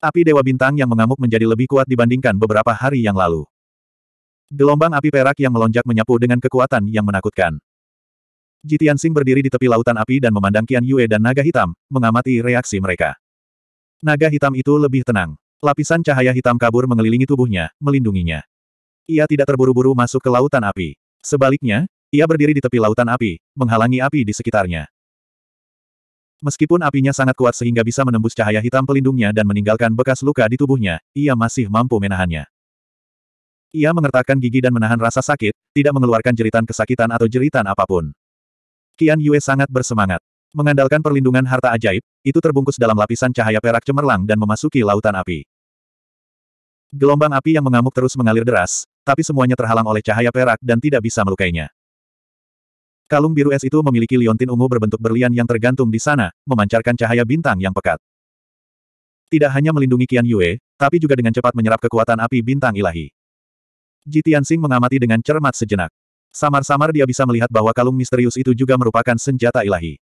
[SPEAKER 1] Api Dewa Bintang yang mengamuk menjadi lebih kuat dibandingkan beberapa hari yang lalu. Gelombang api perak yang melonjak menyapu dengan kekuatan yang menakutkan. Jitian Sing berdiri di tepi lautan api dan memandang Qian Yue dan naga hitam, mengamati reaksi mereka. Naga hitam itu lebih tenang. Lapisan cahaya hitam kabur mengelilingi tubuhnya, melindunginya. Ia tidak terburu-buru masuk ke lautan api. Sebaliknya, ia berdiri di tepi lautan api, menghalangi api di sekitarnya. Meskipun apinya sangat kuat sehingga bisa menembus cahaya hitam pelindungnya dan meninggalkan bekas luka di tubuhnya, ia masih mampu menahannya. Ia mengertakkan gigi dan menahan rasa sakit, tidak mengeluarkan jeritan kesakitan atau jeritan apapun. Qian Yue sangat bersemangat. Mengandalkan perlindungan harta ajaib, itu terbungkus dalam lapisan cahaya perak cemerlang dan memasuki lautan api. Gelombang api yang mengamuk terus mengalir deras, tapi semuanya terhalang oleh cahaya perak dan tidak bisa melukainya. Kalung biru es itu memiliki liontin ungu berbentuk berlian yang tergantung di sana, memancarkan cahaya bintang yang pekat. Tidak hanya melindungi Qian Yue, tapi juga dengan cepat menyerap kekuatan api bintang ilahi. Jitian Tianxing mengamati dengan cermat sejenak. Samar-samar dia bisa melihat bahwa kalung misterius itu juga merupakan senjata ilahi.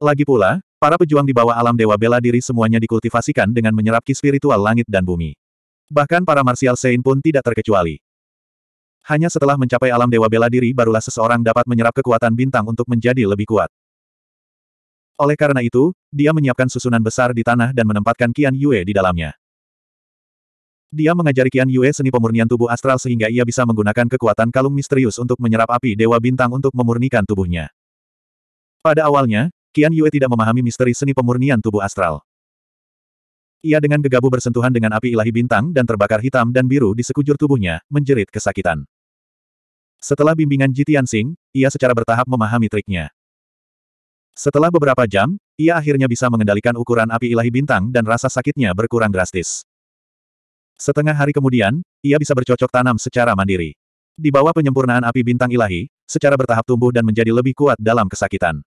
[SPEAKER 1] Lagi pula, para pejuang di bawah alam dewa bela diri semuanya dikultivasikan dengan menyerap ki spiritual langit dan bumi. Bahkan para martial sein pun tidak terkecuali. Hanya setelah mencapai alam dewa bela diri barulah seseorang dapat menyerap kekuatan bintang untuk menjadi lebih kuat. Oleh karena itu, dia menyiapkan susunan besar di tanah dan menempatkan Kian Yue di dalamnya. Dia mengajari Kian Yue seni pemurnian tubuh astral sehingga ia bisa menggunakan kekuatan kalung misterius untuk menyerap api Dewa Bintang untuk memurnikan tubuhnya. Pada awalnya, Kian Yue tidak memahami misteri seni pemurnian tubuh astral. Ia dengan gegabah bersentuhan dengan api ilahi bintang dan terbakar hitam dan biru di sekujur tubuhnya, menjerit kesakitan. Setelah bimbingan Ji Tianxing, ia secara bertahap memahami triknya. Setelah beberapa jam, ia akhirnya bisa mengendalikan ukuran api ilahi bintang dan rasa sakitnya berkurang drastis. Setengah hari kemudian, ia bisa bercocok tanam secara mandiri. Di bawah penyempurnaan api bintang ilahi, secara bertahap tumbuh dan menjadi lebih kuat dalam kesakitan.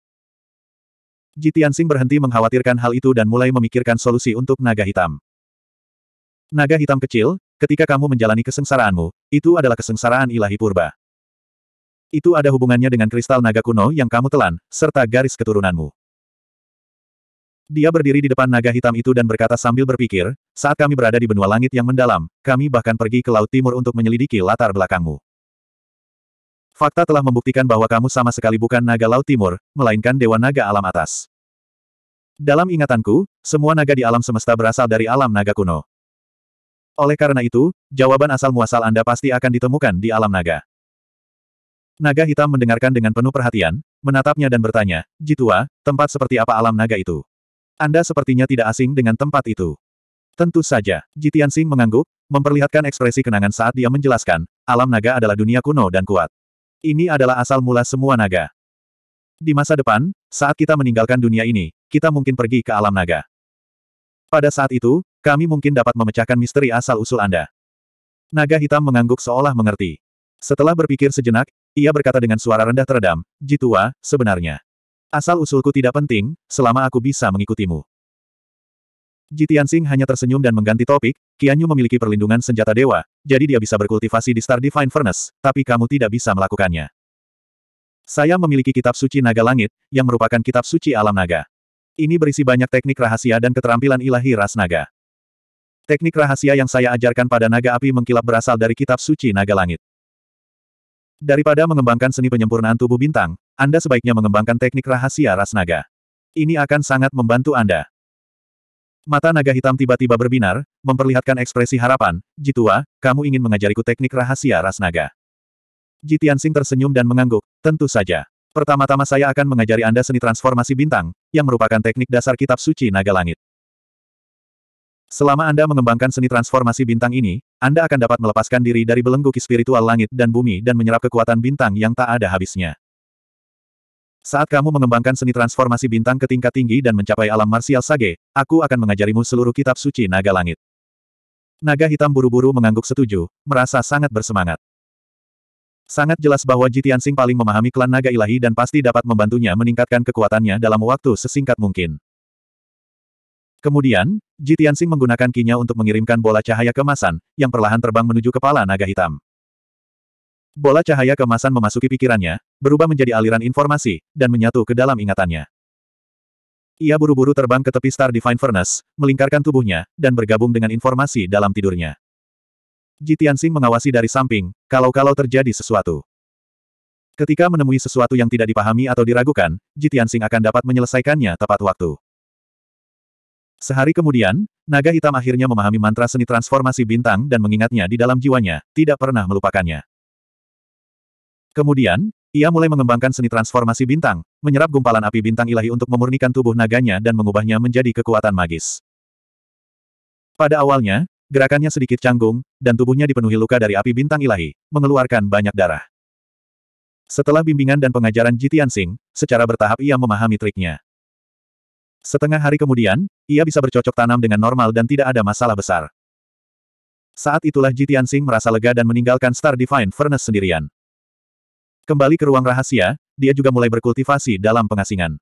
[SPEAKER 1] Jitiansing berhenti mengkhawatirkan hal itu dan mulai memikirkan solusi untuk naga hitam. Naga hitam kecil, ketika kamu menjalani kesengsaraanmu, itu adalah kesengsaraan ilahi purba. Itu ada hubungannya dengan kristal naga kuno yang kamu telan, serta garis keturunanmu. Dia berdiri di depan naga hitam itu dan berkata sambil berpikir, saat kami berada di benua langit yang mendalam, kami bahkan pergi ke Laut Timur untuk menyelidiki latar belakangmu. Fakta telah membuktikan bahwa kamu sama sekali bukan naga Laut Timur, melainkan Dewa Naga Alam Atas. Dalam ingatanku, semua naga di alam semesta berasal dari alam naga kuno. Oleh karena itu, jawaban asal-muasal Anda pasti akan ditemukan di alam naga. Naga hitam mendengarkan dengan penuh perhatian, menatapnya dan bertanya, Jitua, tempat seperti apa alam naga itu? Anda sepertinya tidak asing dengan tempat itu. Tentu saja, Jitian Sing mengangguk, memperlihatkan ekspresi kenangan saat dia menjelaskan, alam naga adalah dunia kuno dan kuat. Ini adalah asal mula semua naga. Di masa depan, saat kita meninggalkan dunia ini, kita mungkin pergi ke alam naga. Pada saat itu, kami mungkin dapat memecahkan misteri asal-usul Anda. Naga hitam mengangguk seolah mengerti. Setelah berpikir sejenak, ia berkata dengan suara rendah teredam, Jitua, sebenarnya. Asal-usulku tidak penting, selama aku bisa mengikutimu. Jitian Singh hanya tersenyum dan mengganti topik, Kianyu memiliki perlindungan senjata dewa, jadi dia bisa berkultivasi di Star Divine Furnace, tapi kamu tidak bisa melakukannya. Saya memiliki kitab suci naga langit, yang merupakan kitab suci alam naga. Ini berisi banyak teknik rahasia dan keterampilan ilahi ras naga. Teknik rahasia yang saya ajarkan pada naga api mengkilap berasal dari kitab suci naga langit. Daripada mengembangkan seni penyempurnaan tubuh bintang, Anda sebaiknya mengembangkan teknik rahasia ras naga. Ini akan sangat membantu Anda. Mata naga hitam tiba-tiba berbinar, memperlihatkan ekspresi harapan, Jitua, kamu ingin mengajariku teknik rahasia ras naga. Jitian Sing tersenyum dan mengangguk, tentu saja. Pertama-tama saya akan mengajari Anda seni transformasi bintang, yang merupakan teknik dasar kitab suci naga langit. Selama Anda mengembangkan seni transformasi bintang ini, Anda akan dapat melepaskan diri dari belenggu spiritual langit dan bumi dan menyerap kekuatan bintang yang tak ada habisnya. Saat kamu mengembangkan seni transformasi bintang ke tingkat tinggi dan mencapai alam marsial sage, aku akan mengajarimu seluruh kitab suci naga langit. Naga hitam buru-buru mengangguk setuju, merasa sangat bersemangat. Sangat jelas bahwa Jitian Sing paling memahami klan naga ilahi dan pasti dapat membantunya meningkatkan kekuatannya dalam waktu sesingkat mungkin. Kemudian, Ji Tianxing menggunakan kinya untuk mengirimkan bola cahaya kemasan, yang perlahan terbang menuju kepala naga hitam. Bola cahaya kemasan memasuki pikirannya, berubah menjadi aliran informasi, dan menyatu ke dalam ingatannya. Ia buru-buru terbang ke tepi Star Divine Furnace, melingkarkan tubuhnya, dan bergabung dengan informasi dalam tidurnya. Ji Tianxing mengawasi dari samping, kalau-kalau terjadi sesuatu. Ketika menemui sesuatu yang tidak dipahami atau diragukan, Ji Tianxing akan dapat menyelesaikannya tepat waktu. Sehari kemudian, naga hitam akhirnya memahami mantra seni transformasi bintang dan mengingatnya di dalam jiwanya, tidak pernah melupakannya. Kemudian, ia mulai mengembangkan seni transformasi bintang, menyerap gumpalan api bintang ilahi untuk memurnikan tubuh naganya dan mengubahnya menjadi kekuatan magis. Pada awalnya, gerakannya sedikit canggung, dan tubuhnya dipenuhi luka dari api bintang ilahi, mengeluarkan banyak darah. Setelah bimbingan dan pengajaran Jitian Singh, secara bertahap ia memahami triknya. Setengah hari kemudian, ia bisa bercocok tanam dengan normal dan tidak ada masalah besar. Saat itulah Ji Tianxing merasa lega dan meninggalkan Star Divine Furnace sendirian. Kembali ke ruang rahasia, dia juga mulai berkultivasi dalam pengasingan.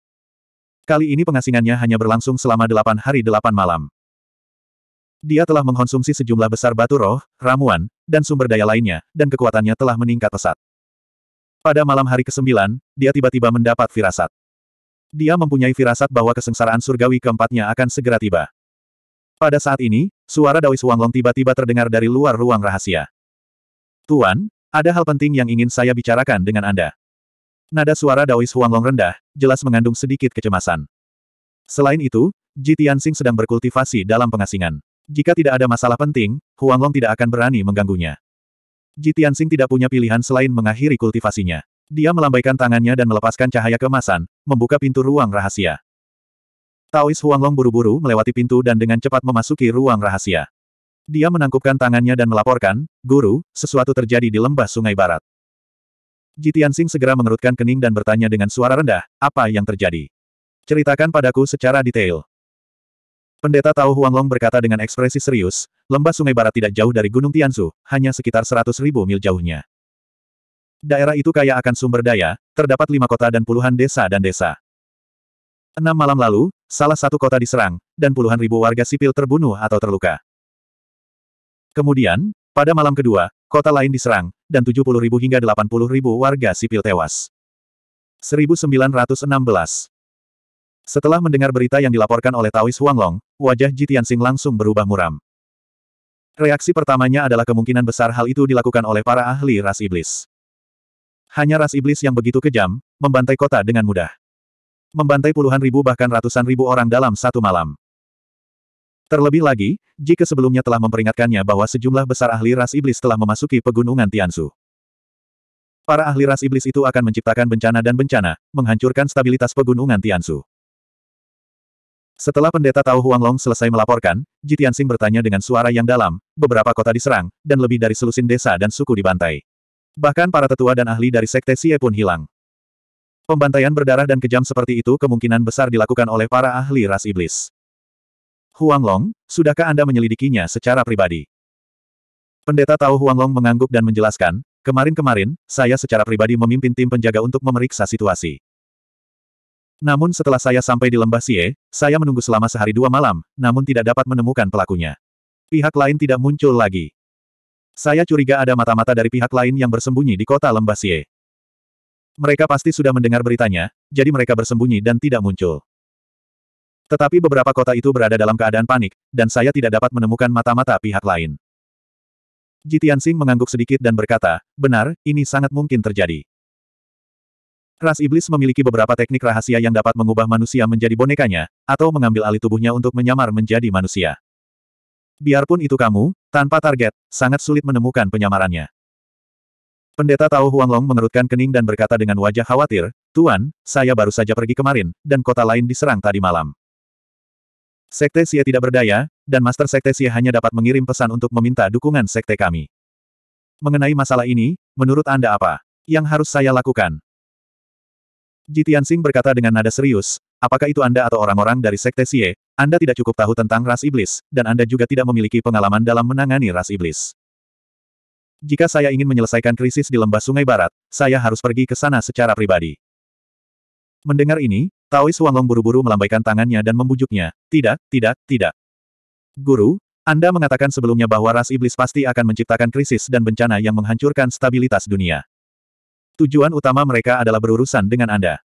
[SPEAKER 1] Kali ini pengasingannya hanya berlangsung selama delapan hari delapan malam. Dia telah mengkonsumsi sejumlah besar batu roh, ramuan, dan sumber daya lainnya, dan kekuatannya telah meningkat pesat. Pada malam hari ke-9, dia tiba-tiba mendapat firasat. Dia mempunyai firasat bahwa kesengsaraan surgawi keempatnya akan segera tiba. Pada saat ini, suara Dawis Wanglong tiba-tiba terdengar dari luar ruang rahasia. Tuan, ada hal penting yang ingin saya bicarakan dengan Anda. Nada suara Daois Huanglong rendah, jelas mengandung sedikit kecemasan. Selain itu, Ji Tianxing sedang berkultivasi dalam pengasingan. Jika tidak ada masalah penting, Huanglong tidak akan berani mengganggunya. Ji Tianxing tidak punya pilihan selain mengakhiri kultivasinya. Dia melambaikan tangannya dan melepaskan cahaya kemasan, membuka pintu ruang rahasia. Taois Huanglong buru-buru melewati pintu dan dengan cepat memasuki ruang rahasia. Dia menangkupkan tangannya dan melaporkan, Guru, sesuatu terjadi di lembah sungai barat. Jitian Sing segera mengerutkan kening dan bertanya dengan suara rendah, apa yang terjadi? Ceritakan padaku secara detail. Pendeta Tao Huanglong berkata dengan ekspresi serius, lembah sungai barat tidak jauh dari Gunung Tianzu, hanya sekitar 100 ribu mil jauhnya. Daerah itu kaya akan sumber daya, terdapat lima kota dan puluhan desa dan desa. Enam malam lalu, salah satu kota diserang, dan puluhan ribu warga sipil terbunuh atau terluka. Kemudian, pada malam kedua, kota lain diserang, dan 70 ribu hingga 80 ribu warga sipil tewas. 1916 Setelah mendengar berita yang dilaporkan oleh Taois Huanglong, wajah Ji Tianxing langsung berubah muram. Reaksi pertamanya adalah kemungkinan besar hal itu dilakukan oleh para ahli ras iblis hanya ras iblis yang begitu kejam, membantai kota dengan mudah. Membantai puluhan ribu bahkan ratusan ribu orang dalam satu malam. Terlebih lagi, jika sebelumnya telah memperingatkannya bahwa sejumlah besar ahli ras iblis telah memasuki pegunungan Tiansu. Para ahli ras iblis itu akan menciptakan bencana dan bencana, menghancurkan stabilitas pegunungan Tiansu. Setelah pendeta Tao Huanglong selesai melaporkan, Tianxing bertanya dengan suara yang dalam, beberapa kota diserang, dan lebih dari selusin desa dan suku dibantai. Bahkan para tetua dan ahli dari Sekte Sie pun hilang. Pembantaian berdarah dan kejam seperti itu kemungkinan besar dilakukan oleh para ahli ras iblis. Huang Long, sudahkah Anda menyelidikinya secara pribadi? Pendeta tahu Huang Long mengangguk dan menjelaskan, kemarin-kemarin, saya secara pribadi memimpin tim penjaga untuk memeriksa situasi. Namun setelah saya sampai di Lembah Sie, saya menunggu selama sehari dua malam, namun tidak dapat menemukan pelakunya. Pihak lain tidak muncul lagi. Saya curiga ada mata-mata dari pihak lain yang bersembunyi di kota Lembasie. Mereka pasti sudah mendengar beritanya, jadi mereka bersembunyi dan tidak muncul. Tetapi beberapa kota itu berada dalam keadaan panik, dan saya tidak dapat menemukan mata-mata pihak lain. Jitian Singh mengangguk sedikit dan berkata, benar, ini sangat mungkin terjadi. Ras Iblis memiliki beberapa teknik rahasia yang dapat mengubah manusia menjadi bonekanya, atau mengambil alih tubuhnya untuk menyamar menjadi manusia. Biarpun itu kamu, tanpa target, sangat sulit menemukan penyamarannya. Pendeta Tao Long mengerutkan kening dan berkata dengan wajah khawatir, Tuan, saya baru saja pergi kemarin, dan kota lain diserang tadi malam. Sekte Xie tidak berdaya, dan Master Sekte Xie hanya dapat mengirim pesan untuk meminta dukungan Sekte kami. Mengenai masalah ini, menurut Anda apa? Yang harus saya lakukan? Jitian Jitiansing berkata dengan nada serius, apakah itu Anda atau orang-orang dari Sekte Xie, anda tidak cukup tahu tentang ras iblis, dan Anda juga tidak memiliki pengalaman dalam menangani ras iblis. Jika saya ingin menyelesaikan krisis di lembah sungai barat, saya harus pergi ke sana secara pribadi. Mendengar ini, Taois Wanglong buru-buru melambaikan tangannya dan membujuknya, tidak, tidak, tidak. Guru, Anda mengatakan sebelumnya bahwa ras iblis pasti akan menciptakan krisis dan bencana yang menghancurkan stabilitas dunia. Tujuan utama mereka adalah berurusan dengan Anda.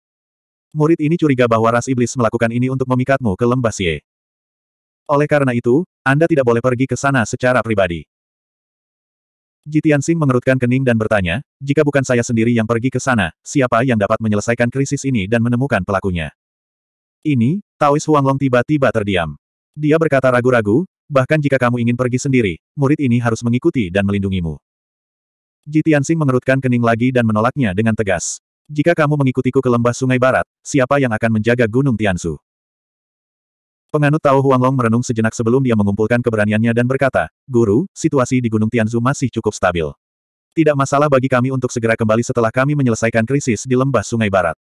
[SPEAKER 1] Murid ini curiga bahwa ras iblis melakukan ini untuk memikatmu ke lembah Sie. Oleh karena itu, Anda tidak boleh pergi ke sana secara pribadi. Jitian Sing mengerutkan kening dan bertanya, jika bukan saya sendiri yang pergi ke sana, siapa yang dapat menyelesaikan krisis ini dan menemukan pelakunya? Ini, Taois Huanglong tiba-tiba terdiam. Dia berkata ragu-ragu, bahkan jika kamu ingin pergi sendiri, murid ini harus mengikuti dan melindungimu. Jitian Sing mengerutkan kening lagi dan menolaknya dengan tegas. Jika kamu mengikutiku ke lembah sungai barat, siapa yang akan menjaga gunung Tiansu? Penganut Tao Huanglong merenung sejenak sebelum dia mengumpulkan keberaniannya dan berkata, Guru, situasi di gunung Tianzu masih cukup stabil. Tidak masalah bagi kami untuk segera kembali setelah kami menyelesaikan krisis di lembah sungai barat.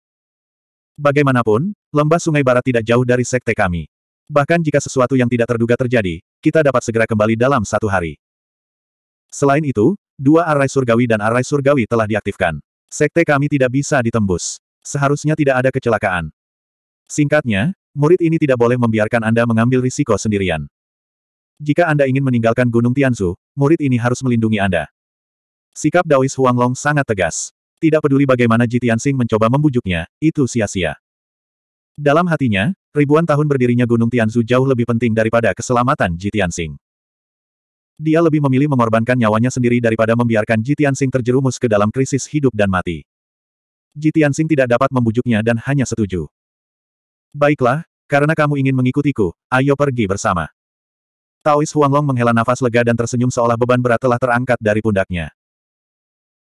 [SPEAKER 1] Bagaimanapun, lembah sungai barat tidak jauh dari sekte kami. Bahkan jika sesuatu yang tidak terduga terjadi, kita dapat segera kembali dalam satu hari. Selain itu, dua arai surgawi dan arai surgawi telah diaktifkan. Sekte kami tidak bisa ditembus. Seharusnya tidak ada kecelakaan. Singkatnya, murid ini tidak boleh membiarkan Anda mengambil risiko sendirian. Jika Anda ingin meninggalkan Gunung Tianzu, murid ini harus melindungi Anda. Sikap Daois Huanglong sangat tegas. Tidak peduli bagaimana Ji Tianxing mencoba membujuknya, itu sia-sia. Dalam hatinya, ribuan tahun berdirinya Gunung Tianzu jauh lebih penting daripada keselamatan Ji Tianxing. Dia lebih memilih mengorbankan nyawanya sendiri daripada membiarkan Jitiansing terjerumus ke dalam krisis hidup dan mati. Jitiansing tidak dapat membujuknya dan hanya setuju. Baiklah, karena kamu ingin mengikutiku, ayo pergi bersama. Taois Huanglong menghela nafas lega dan tersenyum seolah beban berat telah terangkat dari pundaknya.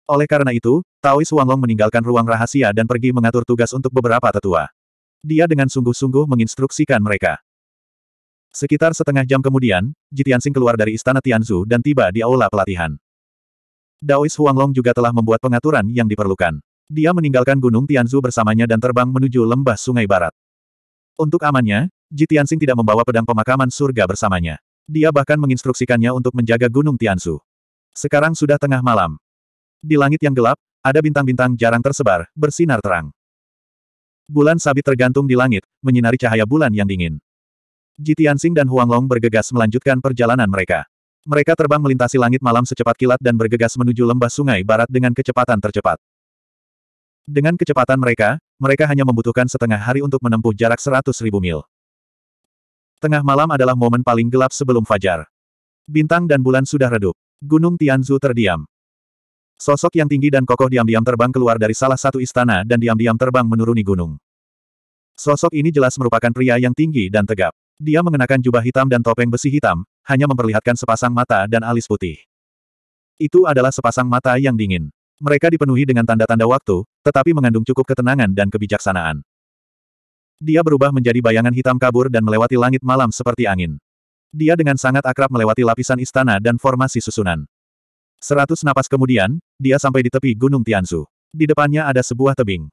[SPEAKER 1] Oleh karena itu, Taois Huanglong meninggalkan ruang rahasia dan pergi mengatur tugas untuk beberapa tetua. Dia dengan sungguh-sungguh menginstruksikan mereka. Sekitar setengah jam kemudian, Jitiansing keluar dari istana Tianzu dan tiba di aula pelatihan. Daois Huanglong juga telah membuat pengaturan yang diperlukan. Dia meninggalkan Gunung Tianzu bersamanya dan terbang menuju lembah sungai barat. Untuk amannya, Jitiansing tidak membawa pedang pemakaman surga bersamanya. Dia bahkan menginstruksikannya untuk menjaga Gunung Tianzu. Sekarang sudah tengah malam. Di langit yang gelap, ada bintang-bintang jarang tersebar, bersinar terang. Bulan sabit tergantung di langit, menyinari cahaya bulan yang dingin. Ji Tianxing dan Huang Long bergegas melanjutkan perjalanan mereka. Mereka terbang melintasi langit malam secepat kilat dan bergegas menuju lembah sungai barat dengan kecepatan tercepat. Dengan kecepatan mereka, mereka hanya membutuhkan setengah hari untuk menempuh jarak 100.000 mil. Tengah malam adalah momen paling gelap sebelum fajar. Bintang dan bulan sudah redup. Gunung Tianzu terdiam. Sosok yang tinggi dan kokoh diam-diam terbang keluar dari salah satu istana dan diam-diam terbang menuruni gunung. Sosok ini jelas merupakan pria yang tinggi dan tegap. Dia mengenakan jubah hitam dan topeng besi hitam, hanya memperlihatkan sepasang mata dan alis putih. Itu adalah sepasang mata yang dingin. Mereka dipenuhi dengan tanda-tanda waktu, tetapi mengandung cukup ketenangan dan kebijaksanaan. Dia berubah menjadi bayangan hitam kabur dan melewati langit malam seperti angin. Dia dengan sangat akrab melewati lapisan istana dan formasi susunan. Seratus napas kemudian, dia sampai di tepi Gunung Tianzu. Di depannya ada sebuah tebing.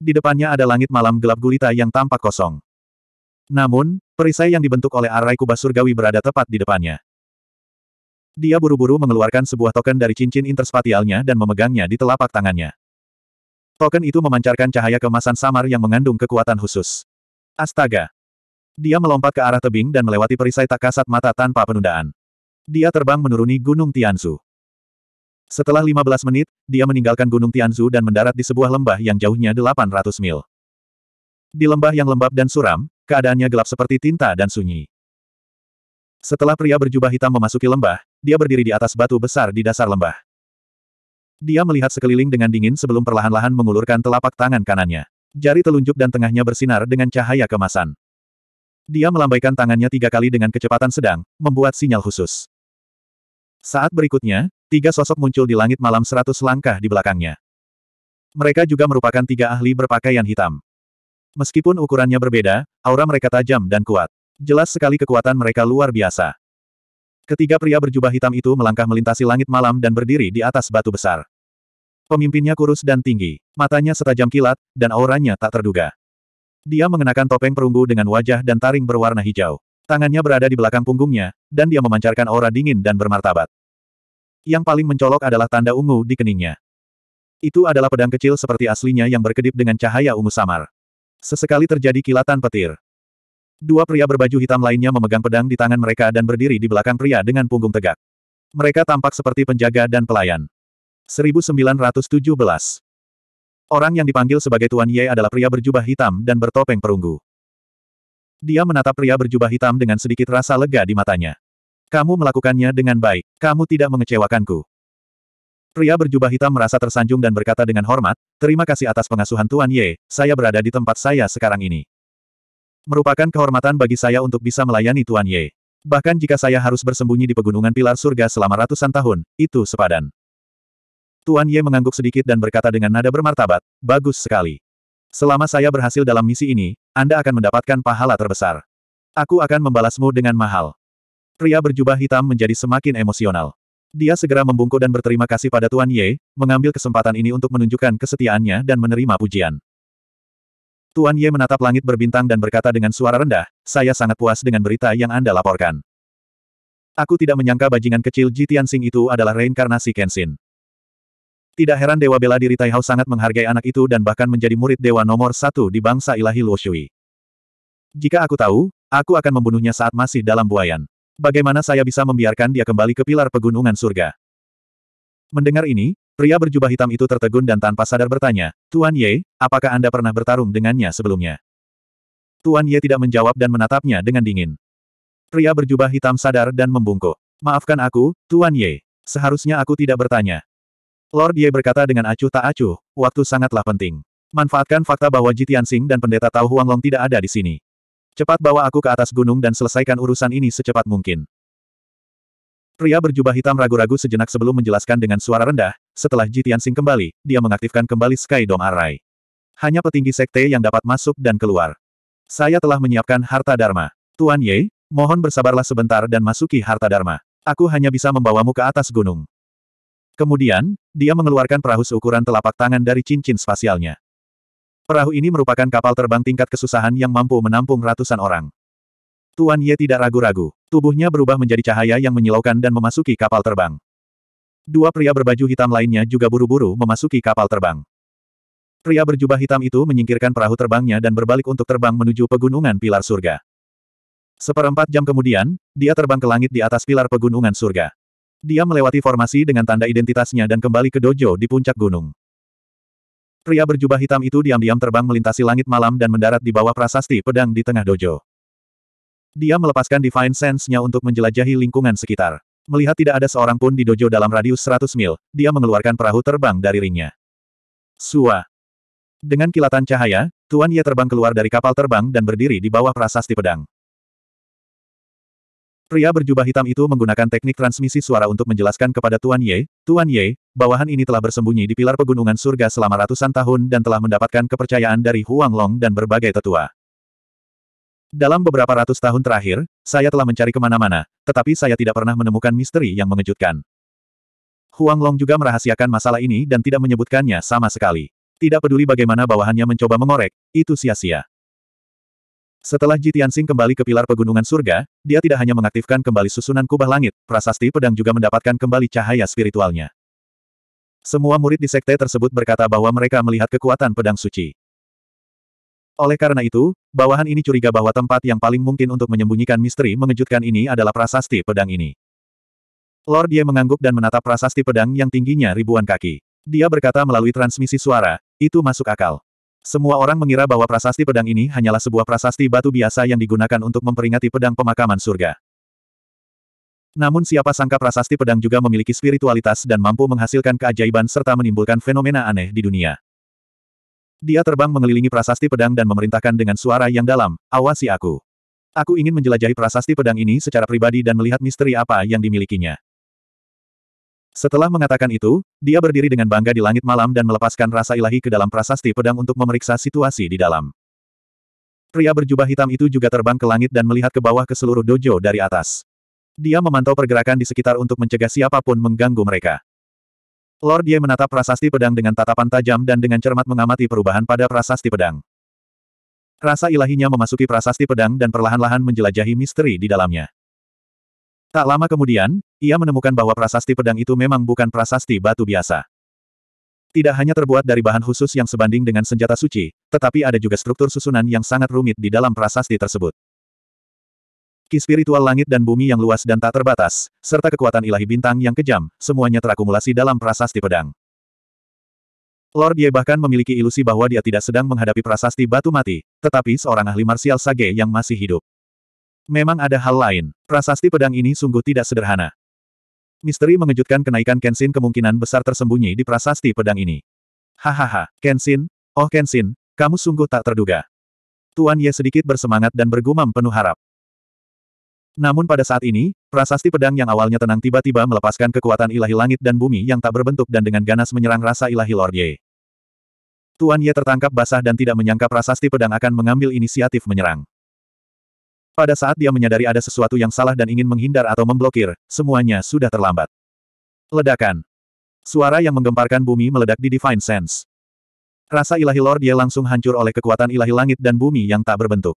[SPEAKER 1] Di depannya ada langit malam gelap gulita yang tampak kosong. Namun, perisai yang dibentuk oleh arai kubah surgawi berada tepat di depannya. Dia buru-buru mengeluarkan sebuah token dari cincin interspatialnya dan memegangnya di telapak tangannya. Token itu memancarkan cahaya kemasan samar yang mengandung kekuatan khusus. Astaga! Dia melompat ke arah tebing dan melewati perisai tak kasat mata tanpa penundaan. Dia terbang menuruni Gunung Tianzu. Setelah 15 menit, dia meninggalkan Gunung Tianzu dan mendarat di sebuah lembah yang jauhnya 800 mil. Di lembah yang lembab dan suram, keadaannya gelap seperti tinta dan sunyi. Setelah pria berjubah hitam memasuki lembah, dia berdiri di atas batu besar di dasar lembah. Dia melihat sekeliling dengan dingin sebelum perlahan-lahan mengulurkan telapak tangan kanannya. Jari telunjuk dan tengahnya bersinar dengan cahaya kemasan. Dia melambaikan tangannya tiga kali dengan kecepatan sedang, membuat sinyal khusus. Saat berikutnya, tiga sosok muncul di langit malam seratus langkah di belakangnya. Mereka juga merupakan tiga ahli berpakaian hitam. Meskipun ukurannya berbeda, aura mereka tajam dan kuat. Jelas sekali kekuatan mereka luar biasa. Ketiga pria berjubah hitam itu melangkah melintasi langit malam dan berdiri di atas batu besar. Pemimpinnya kurus dan tinggi, matanya setajam kilat, dan auranya tak terduga. Dia mengenakan topeng perunggu dengan wajah dan taring berwarna hijau. Tangannya berada di belakang punggungnya, dan dia memancarkan aura dingin dan bermartabat. Yang paling mencolok adalah tanda ungu di keningnya. Itu adalah pedang kecil seperti aslinya yang berkedip dengan cahaya ungu samar. Sesekali terjadi kilatan petir. Dua pria berbaju hitam lainnya memegang pedang di tangan mereka dan berdiri di belakang pria dengan punggung tegak. Mereka tampak seperti penjaga dan pelayan. 1917 Orang yang dipanggil sebagai Tuan Ye adalah pria berjubah hitam dan bertopeng perunggu. Dia menatap pria berjubah hitam dengan sedikit rasa lega di matanya. Kamu melakukannya dengan baik. Kamu tidak mengecewakanku. Pria berjubah hitam merasa tersanjung dan berkata dengan hormat, terima kasih atas pengasuhan Tuan Ye, saya berada di tempat saya sekarang ini. Merupakan kehormatan bagi saya untuk bisa melayani Tuan Ye. Bahkan jika saya harus bersembunyi di pegunungan pilar surga selama ratusan tahun, itu sepadan. Tuan Ye mengangguk sedikit dan berkata dengan nada bermartabat, bagus sekali. Selama saya berhasil dalam misi ini, Anda akan mendapatkan pahala terbesar. Aku akan membalasmu dengan mahal. Pria berjubah hitam menjadi semakin emosional. Dia segera membungkuk dan berterima kasih pada Tuan Ye, mengambil kesempatan ini untuk menunjukkan kesetiaannya dan menerima pujian. Tuan Ye menatap langit berbintang dan berkata dengan suara rendah, saya sangat puas dengan berita yang Anda laporkan. Aku tidak menyangka bajingan kecil Ji Tianxing itu adalah reinkarnasi Kenshin. Tidak heran Dewa Bela Diri Taihao sangat menghargai anak itu dan bahkan menjadi murid Dewa nomor satu di bangsa ilahi Luoshui. Jika aku tahu, aku akan membunuhnya saat masih dalam buayan. Bagaimana saya bisa membiarkan dia kembali ke pilar pegunungan surga? Mendengar ini, pria berjubah hitam itu tertegun dan tanpa sadar bertanya, Tuan Ye, apakah Anda pernah bertarung dengannya sebelumnya? Tuan Ye tidak menjawab dan menatapnya dengan dingin. Pria berjubah hitam sadar dan membungkuk. Maafkan aku, Tuan Ye. Seharusnya aku tidak bertanya. Lord Ye berkata dengan acuh tak acuh, waktu sangatlah penting. Manfaatkan fakta bahwa Jitian Sing dan pendeta Tao Huanglong tidak ada di sini. Cepat bawa aku ke atas gunung dan selesaikan urusan ini secepat mungkin. Pria berjubah hitam ragu-ragu sejenak sebelum menjelaskan dengan suara rendah, setelah Jitian Sing kembali, dia mengaktifkan kembali Sky Dome Array. Ah hanya petinggi sekte yang dapat masuk dan keluar. Saya telah menyiapkan harta dharma. Tuan Ye, mohon bersabarlah sebentar dan masuki harta dharma. Aku hanya bisa membawamu ke atas gunung. Kemudian, dia mengeluarkan perahu seukuran telapak tangan dari cincin spasialnya. Perahu ini merupakan kapal terbang tingkat kesusahan yang mampu menampung ratusan orang. Tuan Ye tidak ragu-ragu. Tubuhnya berubah menjadi cahaya yang menyilaukan dan memasuki kapal terbang. Dua pria berbaju hitam lainnya juga buru-buru memasuki kapal terbang. Pria berjubah hitam itu menyingkirkan perahu terbangnya dan berbalik untuk terbang menuju pegunungan pilar surga. Seperempat jam kemudian, dia terbang ke langit di atas pilar pegunungan surga. Dia melewati formasi dengan tanda identitasnya dan kembali ke dojo di puncak gunung. Pria berjubah hitam itu diam-diam terbang melintasi langit malam dan mendarat di bawah prasasti pedang di tengah dojo. Dia melepaskan Divine Sense-nya untuk menjelajahi lingkungan sekitar. Melihat tidak ada seorang pun di dojo dalam radius 100 mil, dia mengeluarkan perahu terbang dari ringnya. Sua. Dengan kilatan cahaya, Tuan Ye terbang keluar dari kapal terbang dan berdiri di bawah prasasti pedang. Pria berjubah hitam itu menggunakan teknik transmisi suara untuk menjelaskan kepada Tuan Ye, Tuan Ye, bawahan ini telah bersembunyi di pilar pegunungan surga selama ratusan tahun dan telah mendapatkan kepercayaan dari Huang Long dan berbagai tetua. Dalam beberapa ratus tahun terakhir, saya telah mencari kemana-mana, tetapi saya tidak pernah menemukan misteri yang mengejutkan. Huang Long juga merahasiakan masalah ini dan tidak menyebutkannya sama sekali. Tidak peduli bagaimana bawahannya mencoba mengorek, itu sia-sia. Setelah Sing kembali ke pilar pegunungan surga, dia tidak hanya mengaktifkan kembali susunan kubah langit, prasasti pedang juga mendapatkan kembali cahaya spiritualnya. Semua murid di sekte tersebut berkata bahwa mereka melihat kekuatan pedang suci. Oleh karena itu, bawahan ini curiga bahwa tempat yang paling mungkin untuk menyembunyikan misteri mengejutkan ini adalah prasasti pedang ini. Lord Ye mengangguk dan menatap prasasti pedang yang tingginya ribuan kaki. Dia berkata melalui transmisi suara, itu masuk akal. Semua orang mengira bahwa prasasti pedang ini hanyalah sebuah prasasti batu biasa yang digunakan untuk memperingati pedang pemakaman surga. Namun siapa sangka prasasti pedang juga memiliki spiritualitas dan mampu menghasilkan keajaiban serta menimbulkan fenomena aneh di dunia. Dia terbang mengelilingi prasasti pedang dan memerintahkan dengan suara yang dalam, awasi aku. Aku ingin menjelajahi prasasti pedang ini secara pribadi dan melihat misteri apa yang dimilikinya. Setelah mengatakan itu, dia berdiri dengan bangga di langit malam dan melepaskan rasa ilahi ke dalam prasasti pedang untuk memeriksa situasi di dalam. Pria berjubah hitam itu juga terbang ke langit dan melihat ke bawah ke seluruh dojo dari atas. Dia memantau pergerakan di sekitar untuk mencegah siapapun mengganggu mereka. Lord Ye menatap prasasti pedang dengan tatapan tajam dan dengan cermat mengamati perubahan pada prasasti pedang. Rasa ilahinya memasuki prasasti pedang dan perlahan-lahan menjelajahi misteri di dalamnya. Tak lama kemudian, ia menemukan bahwa prasasti pedang itu memang bukan prasasti batu biasa. Tidak hanya terbuat dari bahan khusus yang sebanding dengan senjata suci, tetapi ada juga struktur susunan yang sangat rumit di dalam prasasti tersebut. Ki spiritual langit dan bumi yang luas dan tak terbatas, serta kekuatan ilahi bintang yang kejam, semuanya terakumulasi dalam prasasti pedang. Lord Ye bahkan memiliki ilusi bahwa dia tidak sedang menghadapi prasasti batu mati, tetapi seorang ahli marsial sage yang masih hidup. Memang ada hal lain, prasasti pedang ini sungguh tidak sederhana. Misteri mengejutkan kenaikan Kenshin kemungkinan besar tersembunyi di prasasti pedang ini. Hahaha, Kenshin, oh Kenshin, kamu sungguh tak terduga. Tuan Ye sedikit bersemangat dan bergumam penuh harap. Namun pada saat ini, prasasti pedang yang awalnya tenang tiba-tiba melepaskan kekuatan ilahi langit dan bumi yang tak berbentuk dan dengan ganas menyerang rasa ilahi Lord Ye. Tuan Ye tertangkap basah dan tidak menyangka prasasti pedang akan mengambil inisiatif menyerang. Pada saat dia menyadari ada sesuatu yang salah dan ingin menghindar atau memblokir, semuanya sudah terlambat. Ledakan. Suara yang menggemparkan bumi meledak di Divine Sense. Rasa ilahi Lord Ye langsung hancur oleh kekuatan ilahi langit dan bumi yang tak berbentuk.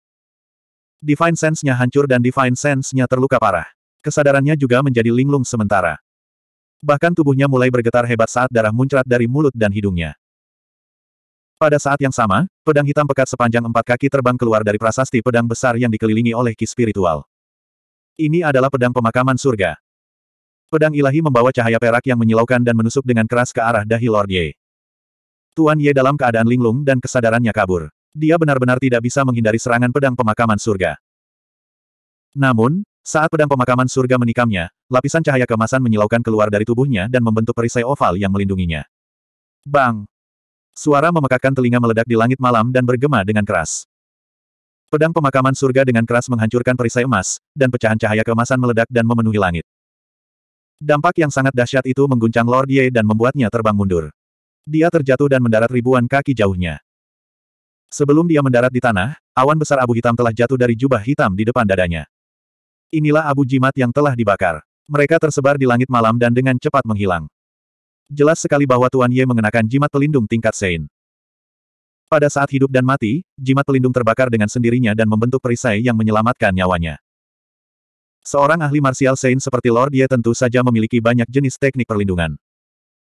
[SPEAKER 1] Divine Sense-nya hancur dan Divine Sense-nya terluka parah. Kesadarannya juga menjadi linglung sementara. Bahkan tubuhnya mulai bergetar hebat saat darah muncrat dari mulut dan hidungnya. Pada saat yang sama, pedang hitam pekat sepanjang empat kaki terbang keluar dari prasasti pedang besar yang dikelilingi oleh ki spiritual. Ini adalah pedang pemakaman surga. Pedang ilahi membawa cahaya perak yang menyilaukan dan menusuk dengan keras ke arah dahi Lord Ye. Tuan Ye dalam keadaan linglung dan kesadarannya kabur. Dia benar-benar tidak bisa menghindari serangan pedang pemakaman surga. Namun, saat pedang pemakaman surga menikamnya, lapisan cahaya kemasan menyilaukan keluar dari tubuhnya dan membentuk perisai oval yang melindunginya. Bang! Suara memekakkan telinga meledak di langit malam dan bergema dengan keras. Pedang pemakaman surga dengan keras menghancurkan perisai emas, dan pecahan cahaya kemasan meledak dan memenuhi langit. Dampak yang sangat dahsyat itu mengguncang Lord Ye dan membuatnya terbang mundur. Dia terjatuh dan mendarat ribuan kaki jauhnya. Sebelum dia mendarat di tanah, awan besar abu hitam telah jatuh dari jubah hitam di depan dadanya. Inilah abu jimat yang telah dibakar. Mereka tersebar di langit malam dan dengan cepat menghilang. Jelas sekali bahwa Tuan Ye mengenakan jimat pelindung tingkat Sein. Pada saat hidup dan mati, jimat pelindung terbakar dengan sendirinya dan membentuk perisai yang menyelamatkan nyawanya. Seorang ahli marsial Sein seperti Lord Ye tentu saja memiliki banyak jenis teknik perlindungan.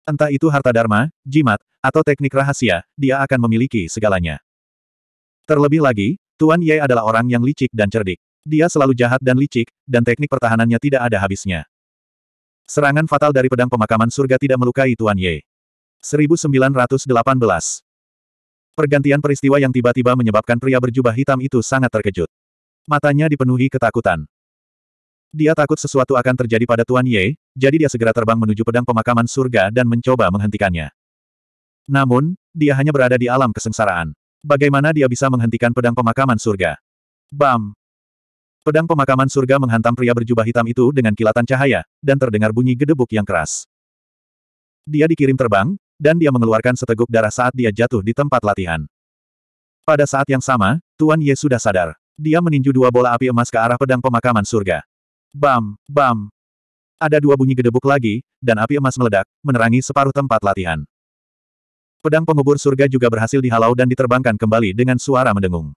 [SPEAKER 1] Entah itu harta dharma, jimat, atau teknik rahasia, dia akan memiliki segalanya. Terlebih lagi, Tuan Ye adalah orang yang licik dan cerdik. Dia selalu jahat dan licik, dan teknik pertahanannya tidak ada habisnya. Serangan fatal dari pedang pemakaman surga tidak melukai Tuan Ye. 1918 Pergantian peristiwa yang tiba-tiba menyebabkan pria berjubah hitam itu sangat terkejut. Matanya dipenuhi ketakutan. Dia takut sesuatu akan terjadi pada Tuan Ye, jadi dia segera terbang menuju pedang pemakaman surga dan mencoba menghentikannya. Namun, dia hanya berada di alam kesengsaraan. Bagaimana dia bisa menghentikan pedang pemakaman surga? Bam! Pedang pemakaman surga menghantam pria berjubah hitam itu dengan kilatan cahaya, dan terdengar bunyi gedebuk yang keras. Dia dikirim terbang, dan dia mengeluarkan seteguk darah saat dia jatuh di tempat latihan. Pada saat yang sama, Tuan Ye sudah sadar. Dia meninju dua bola api emas ke arah pedang pemakaman surga. Bam! Bam! Ada dua bunyi gedebuk lagi, dan api emas meledak, menerangi separuh tempat latihan. Pedang pengubur surga juga berhasil dihalau dan diterbangkan kembali dengan suara mendengung.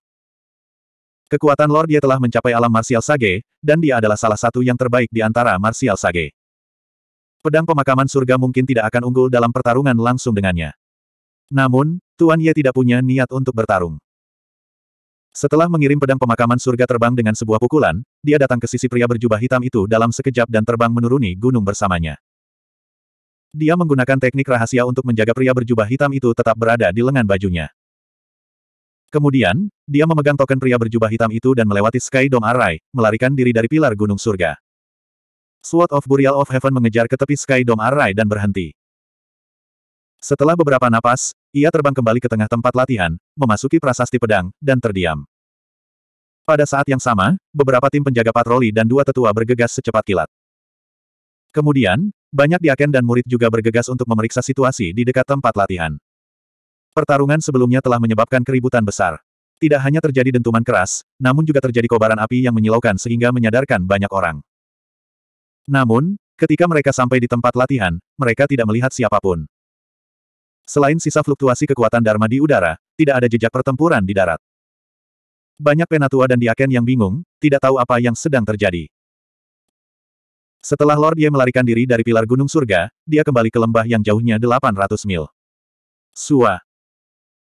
[SPEAKER 1] Kekuatan Lord Ye telah mencapai alam Martial Sage, dan dia adalah salah satu yang terbaik di antara Martial Sage. Pedang pemakaman surga mungkin tidak akan unggul dalam pertarungan langsung dengannya. Namun, Tuan Ye tidak punya niat untuk bertarung. Setelah mengirim pedang pemakaman surga terbang dengan sebuah pukulan, dia datang ke sisi pria berjubah hitam itu dalam sekejap dan terbang menuruni gunung bersamanya. Dia menggunakan teknik rahasia untuk menjaga pria berjubah hitam itu tetap berada di lengan bajunya. Kemudian, dia memegang token pria berjubah hitam itu dan melewati Sky Dome Array, melarikan diri dari pilar gunung surga. Sword of Burial of Heaven mengejar ke tepi Sky Dome Array dan berhenti. Setelah beberapa napas, ia terbang kembali ke tengah tempat latihan, memasuki prasasti pedang, dan terdiam. Pada saat yang sama, beberapa tim penjaga patroli dan dua tetua bergegas secepat kilat. Kemudian, banyak diaken dan murid juga bergegas untuk memeriksa situasi di dekat tempat latihan. Pertarungan sebelumnya telah menyebabkan keributan besar. Tidak hanya terjadi dentuman keras, namun juga terjadi kobaran api yang menyilaukan sehingga menyadarkan banyak orang. Namun, ketika mereka sampai di tempat latihan, mereka tidak melihat siapapun. Selain sisa fluktuasi kekuatan Dharma di udara, tidak ada jejak pertempuran di darat. Banyak penatua dan diaken yang bingung, tidak tahu apa yang sedang terjadi. Setelah Lord Ye melarikan diri dari pilar gunung surga, dia kembali ke lembah yang jauhnya 800 mil. Sua.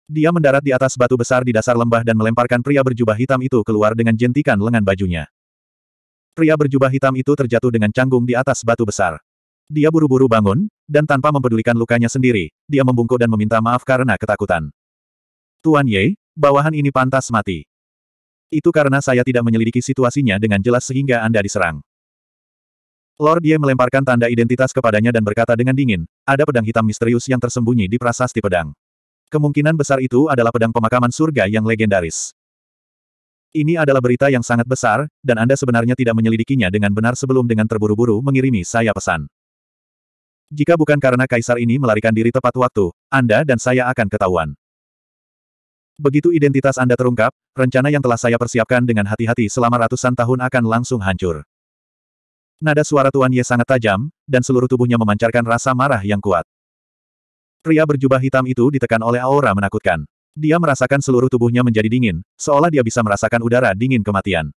[SPEAKER 1] Dia mendarat di atas batu besar di dasar lembah dan melemparkan pria berjubah hitam itu keluar dengan jentikan lengan bajunya. Pria berjubah hitam itu terjatuh dengan canggung di atas batu besar. Dia buru-buru bangun, dan tanpa mempedulikan lukanya sendiri, dia membungkuk dan meminta maaf karena ketakutan. Tuan Ye, bawahan ini pantas mati. Itu karena saya tidak menyelidiki situasinya dengan jelas sehingga Anda diserang. Lord Ye melemparkan tanda identitas kepadanya dan berkata dengan dingin, ada pedang hitam misterius yang tersembunyi di prasasti pedang. Kemungkinan besar itu adalah pedang pemakaman surga yang legendaris. Ini adalah berita yang sangat besar, dan Anda sebenarnya tidak menyelidikinya dengan benar sebelum dengan terburu-buru mengirimi saya pesan. Jika bukan karena kaisar ini melarikan diri tepat waktu, Anda dan saya akan ketahuan. Begitu identitas Anda terungkap, rencana yang telah saya persiapkan dengan hati-hati selama ratusan tahun akan langsung hancur. Nada suara Tuan Ye sangat tajam, dan seluruh tubuhnya memancarkan rasa marah yang kuat. Pria berjubah hitam itu ditekan oleh aura menakutkan. Dia merasakan seluruh tubuhnya menjadi dingin, seolah dia bisa merasakan udara dingin kematian.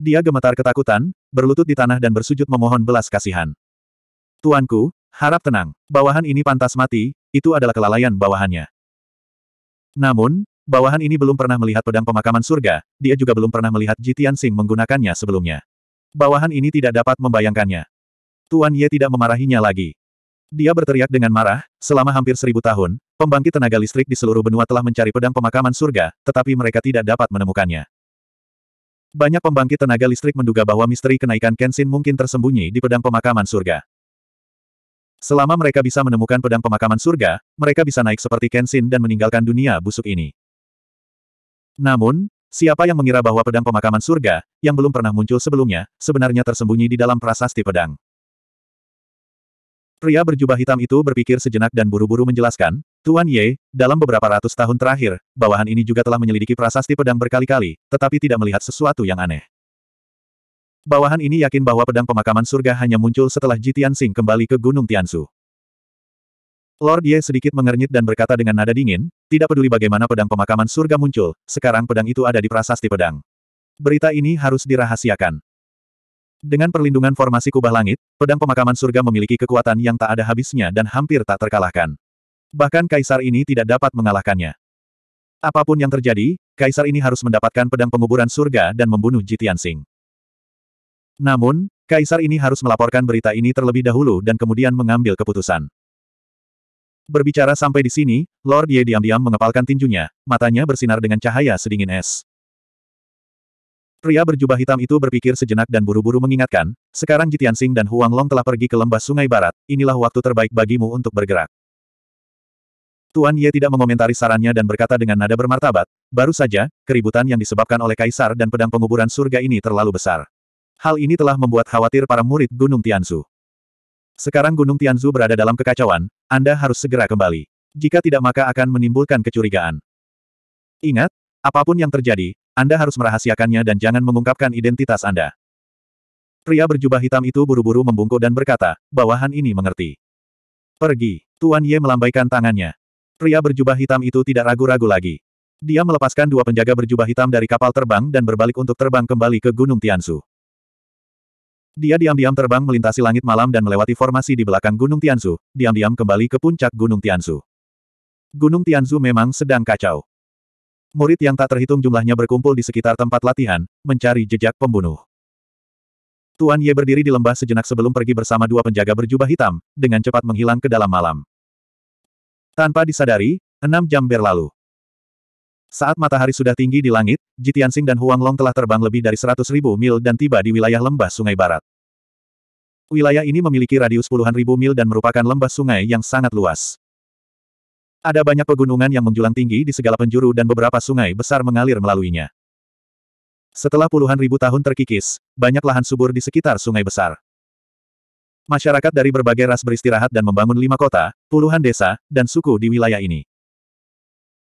[SPEAKER 1] Dia gemetar ketakutan, berlutut di tanah dan bersujud memohon belas kasihan. Tuanku, harap tenang. Bawahan ini pantas mati, itu adalah kelalaian bawahannya. Namun, bawahan ini belum pernah melihat pedang pemakaman surga, dia juga belum pernah melihat Jitian Sing menggunakannya sebelumnya. Bawahan ini tidak dapat membayangkannya. Tuan Ye tidak memarahinya lagi. Dia berteriak dengan marah, selama hampir seribu tahun, pembangkit tenaga listrik di seluruh benua telah mencari pedang pemakaman surga, tetapi mereka tidak dapat menemukannya. Banyak pembangkit tenaga listrik menduga bahwa misteri kenaikan Kenshin mungkin tersembunyi di pedang pemakaman surga. Selama mereka bisa menemukan pedang pemakaman surga, mereka bisa naik seperti Kenshin dan meninggalkan dunia busuk ini. Namun, Siapa yang mengira bahwa pedang pemakaman surga, yang belum pernah muncul sebelumnya, sebenarnya tersembunyi di dalam prasasti pedang? Pria berjubah hitam itu berpikir sejenak dan buru-buru menjelaskan, Tuan Ye, dalam beberapa ratus tahun terakhir, bawahan ini juga telah menyelidiki prasasti pedang berkali-kali, tetapi tidak melihat sesuatu yang aneh. Bawahan ini yakin bahwa pedang pemakaman surga hanya muncul setelah Jitian Sing kembali ke Gunung Tiansu. Lord Ye sedikit mengernyit dan berkata dengan nada dingin, tidak peduli bagaimana pedang pemakaman surga muncul, sekarang pedang itu ada di prasasti pedang. Berita ini harus dirahasiakan. Dengan perlindungan formasi kubah langit, pedang pemakaman surga memiliki kekuatan yang tak ada habisnya dan hampir tak terkalahkan. Bahkan kaisar ini tidak dapat mengalahkannya. Apapun yang terjadi, kaisar ini harus mendapatkan pedang penguburan surga dan membunuh Jitian Sing. Namun, kaisar ini harus melaporkan berita ini terlebih dahulu dan kemudian mengambil keputusan. Berbicara sampai di sini, Lord Ye diam-diam mengepalkan tinjunya, matanya bersinar dengan cahaya sedingin es. Pria berjubah hitam itu berpikir sejenak dan buru-buru mengingatkan, sekarang Jitian Sing dan Huang Long telah pergi ke lembah sungai barat, inilah waktu terbaik bagimu untuk bergerak. Tuan Ye tidak mengomentari sarannya dan berkata dengan nada bermartabat, baru saja, keributan yang disebabkan oleh Kaisar dan pedang penguburan surga ini terlalu besar. Hal ini telah membuat khawatir para murid Gunung Tianzu. Sekarang Gunung Tianzu berada dalam kekacauan, Anda harus segera kembali. Jika tidak maka akan menimbulkan kecurigaan. Ingat, apapun yang terjadi, Anda harus merahasiakannya dan jangan mengungkapkan identitas Anda. Pria berjubah hitam itu buru-buru membungkuk dan berkata, bawahan ini mengerti. Pergi, Tuan Ye melambaikan tangannya. Pria berjubah hitam itu tidak ragu-ragu lagi. Dia melepaskan dua penjaga berjubah hitam dari kapal terbang dan berbalik untuk terbang kembali ke Gunung Tianzu. Dia diam-diam terbang melintasi langit malam dan melewati formasi di belakang Gunung Tianzu, diam-diam kembali ke puncak Gunung Tianzu. Gunung Tianzu memang sedang kacau. Murid yang tak terhitung jumlahnya berkumpul di sekitar tempat latihan, mencari jejak pembunuh. Tuan Ye berdiri di lembah sejenak sebelum pergi bersama dua penjaga berjubah hitam, dengan cepat menghilang ke dalam malam. Tanpa disadari, enam jam berlalu. Saat matahari sudah tinggi di langit, Jitiansing dan Huang Long telah terbang lebih dari 100 ribu mil dan tiba di wilayah lembah sungai barat. Wilayah ini memiliki radius puluhan ribu mil dan merupakan lembah sungai yang sangat luas. Ada banyak pegunungan yang menjulang tinggi di segala penjuru dan beberapa sungai besar mengalir melaluinya. Setelah puluhan ribu tahun terkikis, banyak lahan subur di sekitar sungai besar. Masyarakat dari berbagai ras beristirahat dan membangun lima kota, puluhan desa, dan suku di wilayah ini.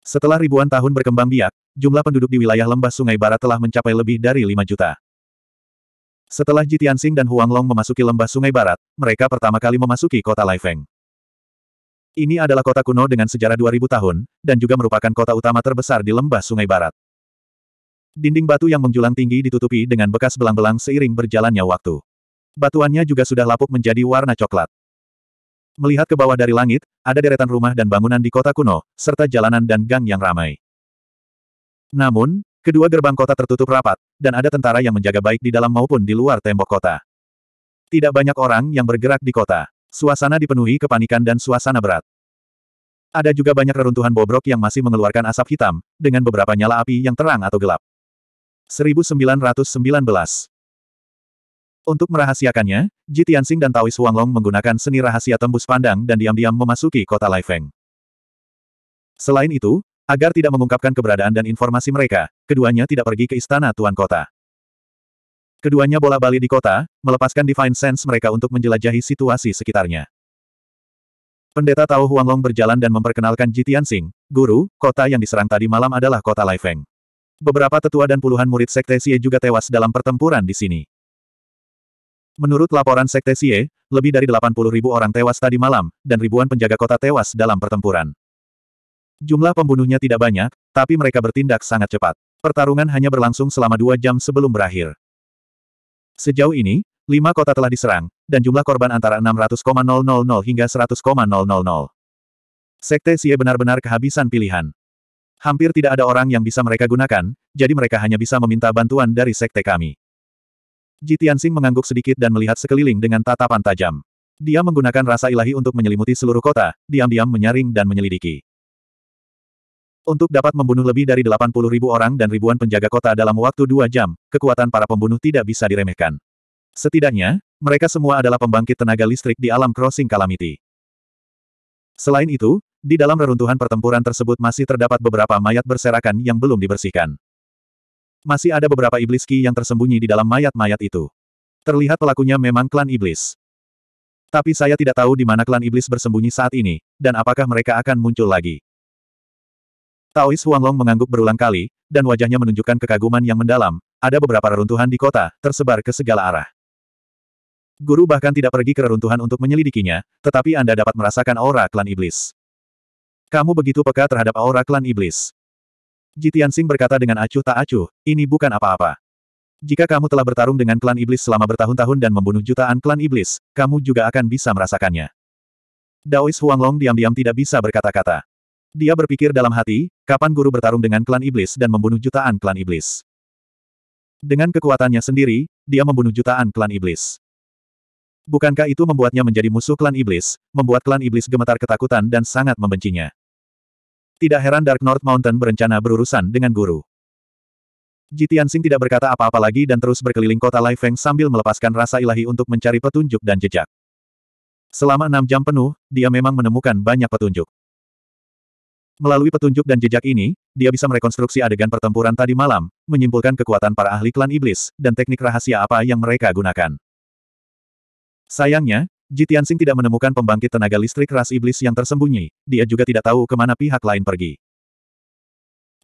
[SPEAKER 1] Setelah ribuan tahun berkembang biak, jumlah penduduk di wilayah lembah Sungai Barat telah mencapai lebih dari 5 juta. Setelah Jitiansing dan Huanglong memasuki lembah Sungai Barat, mereka pertama kali memasuki kota Laifeng. Ini adalah kota kuno dengan sejarah 2000 tahun, dan juga merupakan kota utama terbesar di lembah Sungai Barat. Dinding batu yang menjulang tinggi ditutupi dengan bekas belang-belang seiring berjalannya waktu. Batuannya juga sudah lapuk menjadi warna coklat. Melihat ke bawah dari langit, ada deretan rumah dan bangunan di kota kuno, serta jalanan dan gang yang ramai. Namun, kedua gerbang kota tertutup rapat, dan ada tentara yang menjaga baik di dalam maupun di luar tembok kota. Tidak banyak orang yang bergerak di kota. Suasana dipenuhi kepanikan dan suasana berat. Ada juga banyak reruntuhan bobrok yang masih mengeluarkan asap hitam, dengan beberapa nyala api yang terang atau gelap. 1919 untuk merahasiakannya, Ji dan Taois Huanglong menggunakan seni rahasia tembus pandang dan diam-diam memasuki kota Laifeng. Selain itu, agar tidak mengungkapkan keberadaan dan informasi mereka, keduanya tidak pergi ke istana tuan kota. Keduanya bola-bali di kota, melepaskan Divine Sense mereka untuk menjelajahi situasi sekitarnya. Pendeta Tao Huanglong berjalan dan memperkenalkan Ji guru, kota yang diserang tadi malam adalah kota Laifeng. Beberapa tetua dan puluhan murid sekte Xie juga tewas dalam pertempuran di sini. Menurut laporan Sekte Sie, lebih dari 80 ribu orang tewas tadi malam, dan ribuan penjaga kota tewas dalam pertempuran. Jumlah pembunuhnya tidak banyak, tapi mereka bertindak sangat cepat. Pertarungan hanya berlangsung selama dua jam sebelum berakhir. Sejauh ini, lima kota telah diserang, dan jumlah korban antara 600,000 hingga 100,000. Sekte Sie benar-benar kehabisan pilihan. Hampir tidak ada orang yang bisa mereka gunakan, jadi mereka hanya bisa meminta bantuan dari sekte kami. Ji Tianxing mengangguk sedikit dan melihat sekeliling dengan tatapan tajam. Dia menggunakan rasa ilahi untuk menyelimuti seluruh kota, diam-diam menyaring dan menyelidiki. Untuk dapat membunuh lebih dari 80 ribu orang dan ribuan penjaga kota dalam waktu dua jam, kekuatan para pembunuh tidak bisa diremehkan. Setidaknya, mereka semua adalah pembangkit tenaga listrik di alam crossing calamity. Selain itu, di dalam reruntuhan pertempuran tersebut masih terdapat beberapa mayat berserakan yang belum dibersihkan. Masih ada beberapa iblis Ki yang tersembunyi di dalam mayat-mayat itu. Terlihat pelakunya memang klan iblis. Tapi saya tidak tahu di mana klan iblis bersembunyi saat ini, dan apakah mereka akan muncul lagi. Taois Huanglong mengangguk berulang kali, dan wajahnya menunjukkan kekaguman yang mendalam, ada beberapa reruntuhan di kota, tersebar ke segala arah. Guru bahkan tidak pergi ke reruntuhan untuk menyelidikinya, tetapi Anda dapat merasakan aura klan iblis. Kamu begitu peka terhadap aura klan iblis. Jitian Sing berkata dengan acuh tak acuh, ini bukan apa-apa. Jika kamu telah bertarung dengan klan iblis selama bertahun-tahun dan membunuh jutaan klan iblis, kamu juga akan bisa merasakannya. Daois Long diam-diam tidak bisa berkata-kata. Dia berpikir dalam hati, kapan guru bertarung dengan klan iblis dan membunuh jutaan klan iblis. Dengan kekuatannya sendiri, dia membunuh jutaan klan iblis. Bukankah itu membuatnya menjadi musuh klan iblis, membuat klan iblis gemetar ketakutan dan sangat membencinya. Tidak heran Dark North Mountain berencana berurusan dengan guru. Jitian Sing tidak berkata apa-apa lagi dan terus berkeliling kota Feng sambil melepaskan rasa ilahi untuk mencari petunjuk dan jejak. Selama enam jam penuh, dia memang menemukan banyak petunjuk. Melalui petunjuk dan jejak ini, dia bisa merekonstruksi adegan pertempuran tadi malam, menyimpulkan kekuatan para ahli klan iblis, dan teknik rahasia apa yang mereka gunakan. Sayangnya, Jitiansing tidak menemukan pembangkit tenaga listrik ras iblis yang tersembunyi, dia juga tidak tahu kemana pihak lain pergi.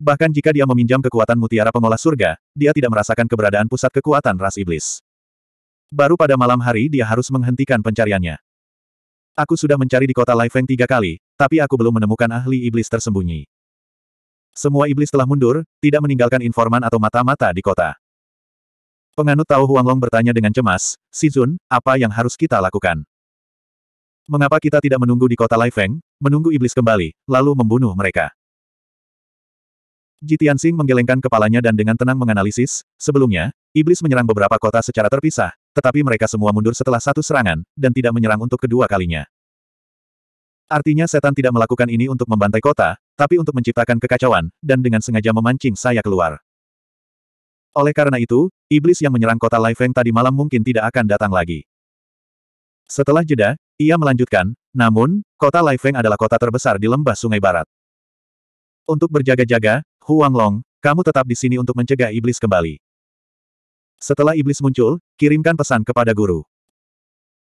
[SPEAKER 1] Bahkan jika dia meminjam kekuatan mutiara pengolah surga, dia tidak merasakan keberadaan pusat kekuatan ras iblis. Baru pada malam hari dia harus menghentikan pencariannya. Aku sudah mencari di kota Lifeng tiga kali, tapi aku belum menemukan ahli iblis tersembunyi. Semua iblis telah mundur, tidak meninggalkan informan atau mata-mata di kota. Penganut Tao Huanglong bertanya dengan cemas, Sizun, apa yang harus kita lakukan? Mengapa kita tidak menunggu di kota Laifeng, menunggu iblis kembali, lalu membunuh mereka? Jitian menggelengkan kepalanya dan dengan tenang menganalisis, sebelumnya, iblis menyerang beberapa kota secara terpisah, tetapi mereka semua mundur setelah satu serangan, dan tidak menyerang untuk kedua kalinya. Artinya setan tidak melakukan ini untuk membantai kota, tapi untuk menciptakan kekacauan, dan dengan sengaja memancing saya keluar. Oleh karena itu, iblis yang menyerang kota Laifeng tadi malam mungkin tidak akan datang lagi. Setelah jeda, ia melanjutkan, namun, kota Laifeng adalah kota terbesar di lembah sungai barat. Untuk berjaga-jaga, Huang Long, kamu tetap di sini untuk mencegah iblis kembali. Setelah iblis muncul, kirimkan pesan kepada guru.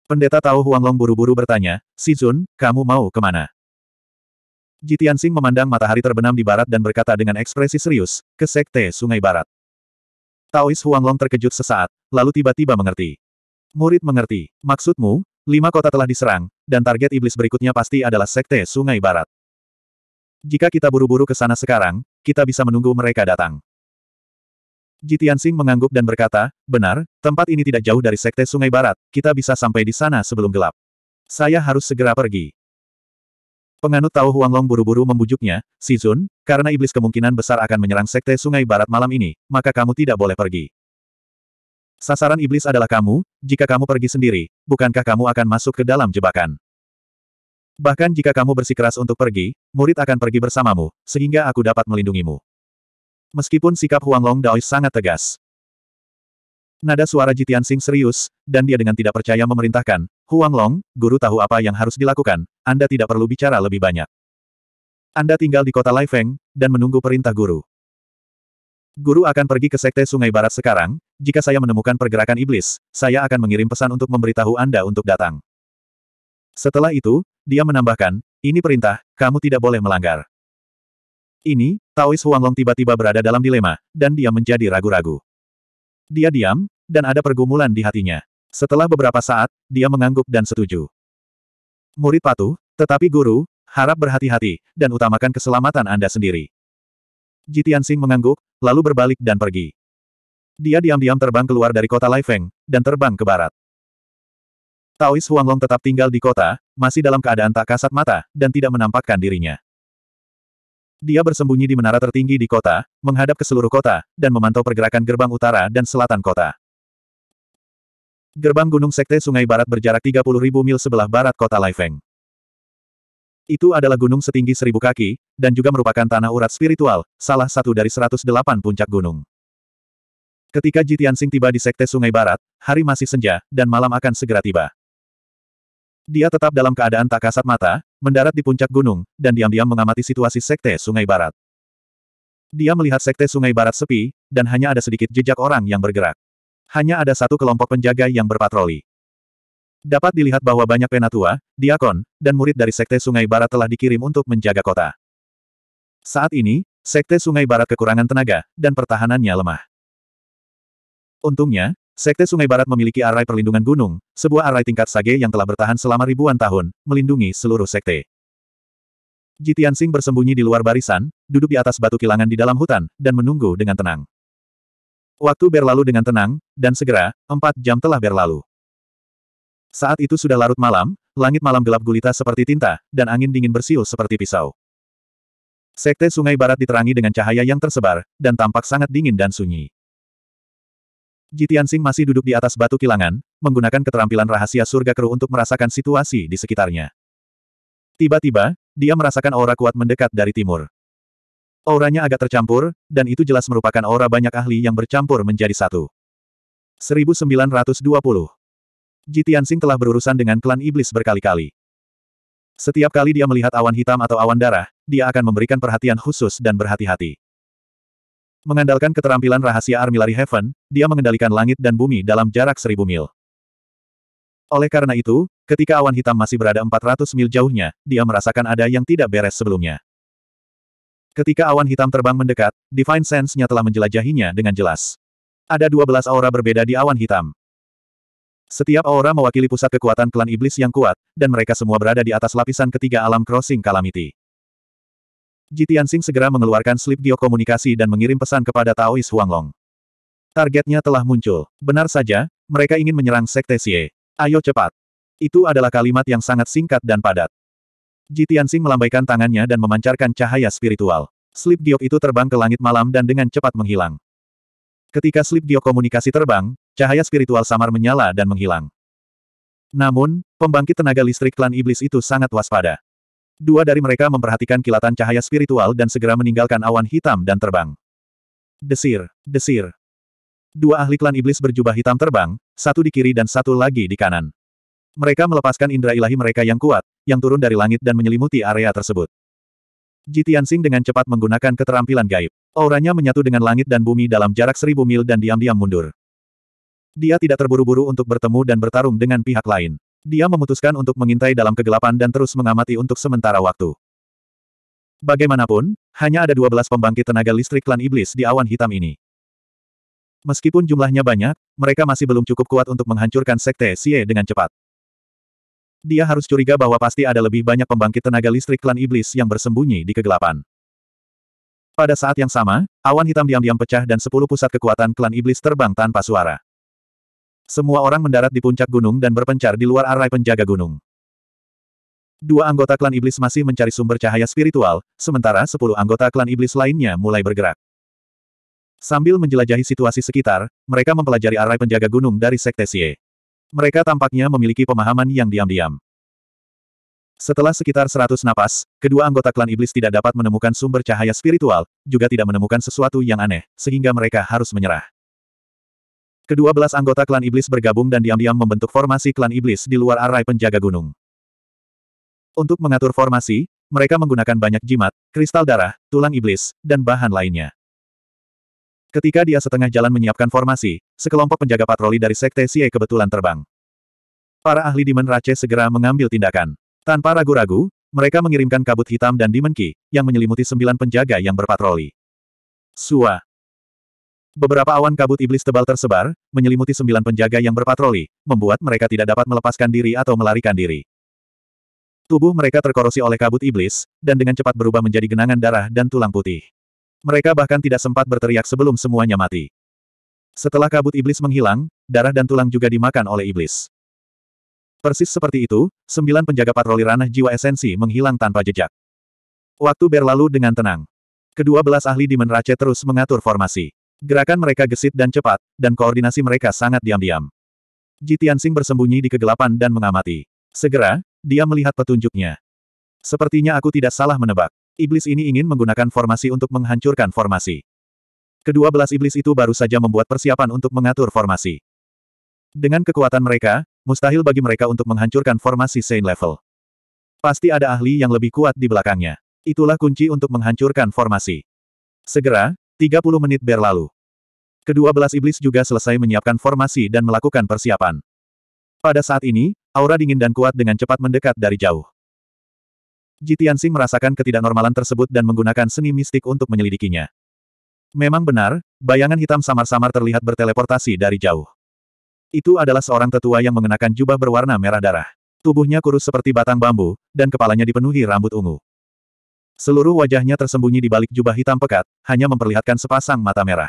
[SPEAKER 1] Pendeta tahu Huang Long buru-buru bertanya, Si Zun, kamu mau kemana? Jitian Sing memandang matahari terbenam di barat dan berkata dengan ekspresi serius, ke Sekte Sungai Barat. Taois Huanglong terkejut sesaat, lalu tiba-tiba mengerti. Murid mengerti, maksudmu, Lima kota telah diserang, dan target iblis berikutnya pasti adalah Sekte Sungai Barat. Jika kita buru-buru ke sana sekarang, kita bisa menunggu mereka datang. Jitiansing mengangguk dan berkata, benar, tempat ini tidak jauh dari Sekte Sungai Barat, kita bisa sampai di sana sebelum gelap. Saya harus segera pergi. Penganut Tao Huanglong buru-buru membujuknya, "Si Zun, karena iblis kemungkinan besar akan menyerang Sekte Sungai Barat malam ini, maka kamu tidak boleh pergi. Sasaran iblis adalah kamu, jika kamu pergi sendiri, bukankah kamu akan masuk ke dalam jebakan? Bahkan jika kamu bersikeras untuk pergi, murid akan pergi bersamamu, sehingga aku dapat melindungimu. Meskipun sikap Huang Long Daois sangat tegas. Nada suara Jitian Sing serius, dan dia dengan tidak percaya memerintahkan, Huang Long, guru tahu apa yang harus dilakukan, Anda tidak perlu bicara lebih banyak. Anda tinggal di kota Laifeng dan menunggu perintah guru. Guru akan pergi ke Sekte Sungai Barat sekarang, jika saya menemukan pergerakan iblis, saya akan mengirim pesan untuk memberitahu Anda untuk datang. Setelah itu, dia menambahkan, ini perintah, kamu tidak boleh melanggar. Ini, Taois Huanglong tiba-tiba berada dalam dilema, dan dia menjadi ragu-ragu. Dia diam, dan ada pergumulan di hatinya. Setelah beberapa saat, dia mengangguk dan setuju. Murid patuh, tetapi guru, harap berhati-hati, dan utamakan keselamatan Anda sendiri. Jitian Singh mengangguk, lalu berbalik dan pergi. Dia diam-diam terbang keluar dari kota Laifeng, dan terbang ke barat. Taois Huanglong tetap tinggal di kota, masih dalam keadaan tak kasat mata, dan tidak menampakkan dirinya. Dia bersembunyi di menara tertinggi di kota, menghadap ke seluruh kota, dan memantau pergerakan gerbang utara dan selatan kota. Gerbang Gunung Sekte Sungai Barat berjarak 30.000 mil sebelah barat kota Laifeng. Itu adalah gunung setinggi seribu kaki, dan juga merupakan tanah urat spiritual, salah satu dari 108 puncak gunung. Ketika Jitian Sing tiba di Sekte Sungai Barat, hari masih senja, dan malam akan segera tiba. Dia tetap dalam keadaan tak kasat mata, mendarat di puncak gunung, dan diam-diam mengamati situasi Sekte Sungai Barat. Dia melihat Sekte Sungai Barat sepi, dan hanya ada sedikit jejak orang yang bergerak. Hanya ada satu kelompok penjaga yang berpatroli. Dapat dilihat bahwa banyak penatua, diakon, dan murid dari Sekte Sungai Barat telah dikirim untuk menjaga kota. Saat ini, Sekte Sungai Barat kekurangan tenaga, dan pertahanannya lemah. Untungnya, Sekte Sungai Barat memiliki arai perlindungan gunung, sebuah arai tingkat sage yang telah bertahan selama ribuan tahun, melindungi seluruh sekte. Jitian Sing bersembunyi di luar barisan, duduk di atas batu kilangan di dalam hutan, dan menunggu dengan tenang. Waktu berlalu dengan tenang, dan segera, empat jam telah berlalu. Saat itu sudah larut malam, langit malam gelap gulita seperti tinta, dan angin dingin bersiul seperti pisau. Sekte Sungai Barat diterangi dengan cahaya yang tersebar, dan tampak sangat dingin dan sunyi. Jitiansing masih duduk di atas batu kilangan, menggunakan keterampilan rahasia surga Keruh untuk merasakan situasi di sekitarnya. Tiba-tiba, dia merasakan aura kuat mendekat dari timur. Auranya agak tercampur, dan itu jelas merupakan aura banyak ahli yang bercampur menjadi satu. 1920 Ji Tianxing telah berurusan dengan klan iblis berkali-kali. Setiap kali dia melihat awan hitam atau awan darah, dia akan memberikan perhatian khusus dan berhati-hati. Mengandalkan keterampilan rahasia Armillary Heaven, dia mengendalikan langit dan bumi dalam jarak seribu mil. Oleh karena itu, ketika awan hitam masih berada 400 mil jauhnya, dia merasakan ada yang tidak beres sebelumnya. Ketika awan hitam terbang mendekat, Divine Sense-nya telah menjelajahinya dengan jelas. Ada 12 aura berbeda di awan hitam. Setiap aura mewakili pusat kekuatan klan iblis yang kuat, dan mereka semua berada di atas lapisan ketiga alam crossing calamity. Jitiansing segera mengeluarkan slip geokomunikasi dan mengirim pesan kepada Taois Huanglong. Targetnya telah muncul. Benar saja, mereka ingin menyerang Sekte Xie. Ayo cepat. Itu adalah kalimat yang sangat singkat dan padat. Jitiansing melambaikan tangannya dan memancarkan cahaya spiritual. Slip giok itu terbang ke langit malam dan dengan cepat menghilang. Ketika slip giok komunikasi terbang, cahaya spiritual samar menyala dan menghilang. Namun, pembangkit tenaga listrik klan iblis itu sangat waspada. Dua dari mereka memperhatikan kilatan cahaya spiritual dan segera meninggalkan awan hitam dan terbang. Desir, desir. Dua ahli klan iblis berjubah hitam terbang, satu di kiri dan satu lagi di kanan. Mereka melepaskan indera ilahi mereka yang kuat, yang turun dari langit dan menyelimuti area tersebut. Jitian Sing dengan cepat menggunakan keterampilan gaib. Auranya menyatu dengan langit dan bumi dalam jarak seribu mil dan diam-diam mundur. Dia tidak terburu-buru untuk bertemu dan bertarung dengan pihak lain. Dia memutuskan untuk mengintai dalam kegelapan dan terus mengamati untuk sementara waktu. Bagaimanapun, hanya ada 12 pembangkit tenaga listrik klan iblis di awan hitam ini. Meskipun jumlahnya banyak, mereka masih belum cukup kuat untuk menghancurkan sekte Xie dengan cepat. Dia harus curiga bahwa pasti ada lebih banyak pembangkit tenaga listrik klan iblis yang bersembunyi di kegelapan. Pada saat yang sama, awan hitam diam-diam pecah dan sepuluh pusat kekuatan klan iblis terbang tanpa suara. Semua orang mendarat di puncak gunung dan berpencar di luar arai penjaga gunung. Dua anggota klan iblis masih mencari sumber cahaya spiritual, sementara sepuluh anggota klan iblis lainnya mulai bergerak. Sambil menjelajahi situasi sekitar, mereka mempelajari arai penjaga gunung dari Sekte Xie. Mereka tampaknya memiliki pemahaman yang diam-diam. Setelah sekitar seratus napas, kedua anggota klan iblis tidak dapat menemukan sumber cahaya spiritual, juga tidak menemukan sesuatu yang aneh, sehingga mereka harus menyerah. Kedua belas anggota klan iblis bergabung dan diam-diam membentuk formasi klan iblis di luar arai penjaga gunung. Untuk mengatur formasi, mereka menggunakan banyak jimat, kristal darah, tulang iblis, dan bahan lainnya. Ketika dia setengah jalan menyiapkan formasi, sekelompok penjaga patroli dari Sekte Xie kebetulan terbang. Para ahli Demon Rache segera mengambil tindakan. Tanpa ragu-ragu, mereka mengirimkan kabut hitam dan Demon Ki, yang menyelimuti sembilan penjaga yang berpatroli. Suah. Beberapa awan kabut iblis tebal tersebar, menyelimuti sembilan penjaga yang berpatroli, membuat mereka tidak dapat melepaskan diri atau melarikan diri. Tubuh mereka terkorosi oleh kabut iblis, dan dengan cepat berubah menjadi genangan darah dan tulang putih. Mereka bahkan tidak sempat berteriak sebelum semuanya mati. Setelah kabut iblis menghilang, darah dan tulang juga dimakan oleh iblis. Persis seperti itu, sembilan penjaga patroli ranah jiwa esensi menghilang tanpa jejak. Waktu berlalu dengan tenang. Kedua belas ahli di Menrace terus mengatur formasi. Gerakan mereka gesit dan cepat, dan koordinasi mereka sangat diam-diam. Jitiansing bersembunyi di kegelapan dan mengamati. Segera, dia melihat petunjuknya. Sepertinya aku tidak salah menebak. Iblis ini ingin menggunakan formasi untuk menghancurkan formasi. Kedua belas iblis itu baru saja membuat persiapan untuk mengatur formasi. Dengan kekuatan mereka, mustahil bagi mereka untuk menghancurkan formasi Saint Level. Pasti ada ahli yang lebih kuat di belakangnya. Itulah kunci untuk menghancurkan formasi. Segera, 30 menit berlalu. Kedua belas iblis juga selesai menyiapkan formasi dan melakukan persiapan. Pada saat ini, aura dingin dan kuat dengan cepat mendekat dari jauh. Jitiansing merasakan ketidaknormalan tersebut dan menggunakan seni mistik untuk menyelidikinya. Memang benar, bayangan hitam samar-samar terlihat berteleportasi dari jauh. Itu adalah seorang tetua yang mengenakan jubah berwarna merah darah. Tubuhnya kurus seperti batang bambu, dan kepalanya dipenuhi rambut ungu. Seluruh wajahnya tersembunyi di balik jubah hitam pekat, hanya memperlihatkan sepasang mata merah.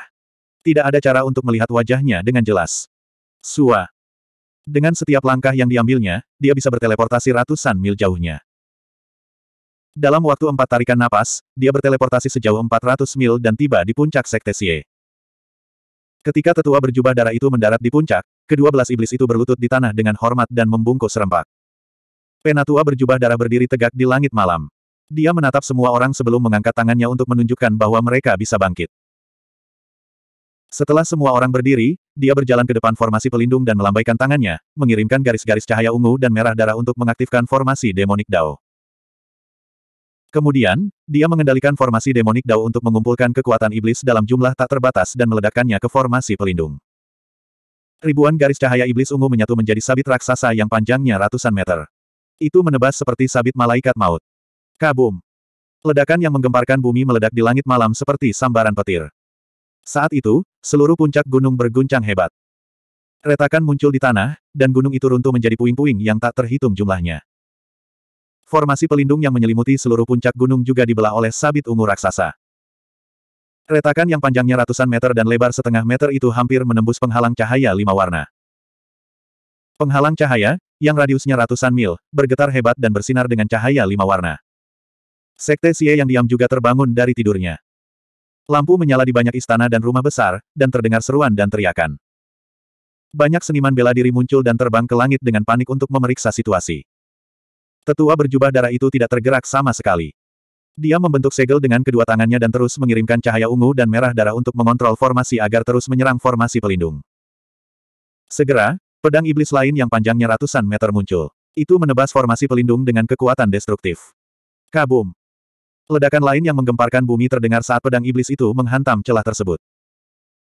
[SPEAKER 1] Tidak ada cara untuk melihat wajahnya dengan jelas. Sua. Dengan setiap langkah yang diambilnya, dia bisa berteleportasi ratusan mil jauhnya. Dalam waktu empat tarikan napas, dia berteleportasi sejauh 400 mil dan tiba di puncak Sekte Xie. Ketika tetua berjubah darah itu mendarat di puncak, kedua belas iblis itu berlutut di tanah dengan hormat dan membungkuk serempak. Penatua berjubah darah berdiri tegak di langit malam. Dia menatap semua orang sebelum mengangkat tangannya untuk menunjukkan bahwa mereka bisa bangkit. Setelah semua orang berdiri, dia berjalan ke depan formasi pelindung dan melambaikan tangannya, mengirimkan garis-garis cahaya ungu dan merah darah untuk mengaktifkan formasi demonik Dao. Kemudian, dia mengendalikan formasi demonik Dao untuk mengumpulkan kekuatan iblis dalam jumlah tak terbatas dan meledakkannya ke formasi pelindung. Ribuan garis cahaya iblis ungu menyatu menjadi sabit raksasa yang panjangnya ratusan meter. Itu menebas seperti sabit malaikat maut. Kabum. Ledakan yang menggemparkan bumi meledak di langit malam seperti sambaran petir. Saat itu, seluruh puncak gunung berguncang hebat. Retakan muncul di tanah, dan gunung itu runtuh menjadi puing-puing yang tak terhitung jumlahnya. Formasi pelindung yang menyelimuti seluruh puncak gunung juga dibelah oleh sabit ungu raksasa. Retakan yang panjangnya ratusan meter dan lebar setengah meter itu hampir menembus penghalang cahaya lima warna. Penghalang cahaya, yang radiusnya ratusan mil, bergetar hebat dan bersinar dengan cahaya lima warna. Sekte Xie yang diam juga terbangun dari tidurnya. Lampu menyala di banyak istana dan rumah besar, dan terdengar seruan dan teriakan. Banyak seniman bela diri muncul dan terbang ke langit dengan panik untuk memeriksa situasi. Tetua berjubah darah itu tidak tergerak sama sekali. Dia membentuk segel dengan kedua tangannya dan terus mengirimkan cahaya ungu dan merah darah untuk mengontrol formasi agar terus menyerang formasi pelindung. Segera, pedang iblis lain yang panjangnya ratusan meter muncul. Itu menebas formasi pelindung dengan kekuatan destruktif. Kabum! Ledakan lain yang menggemparkan bumi terdengar saat pedang iblis itu menghantam celah tersebut.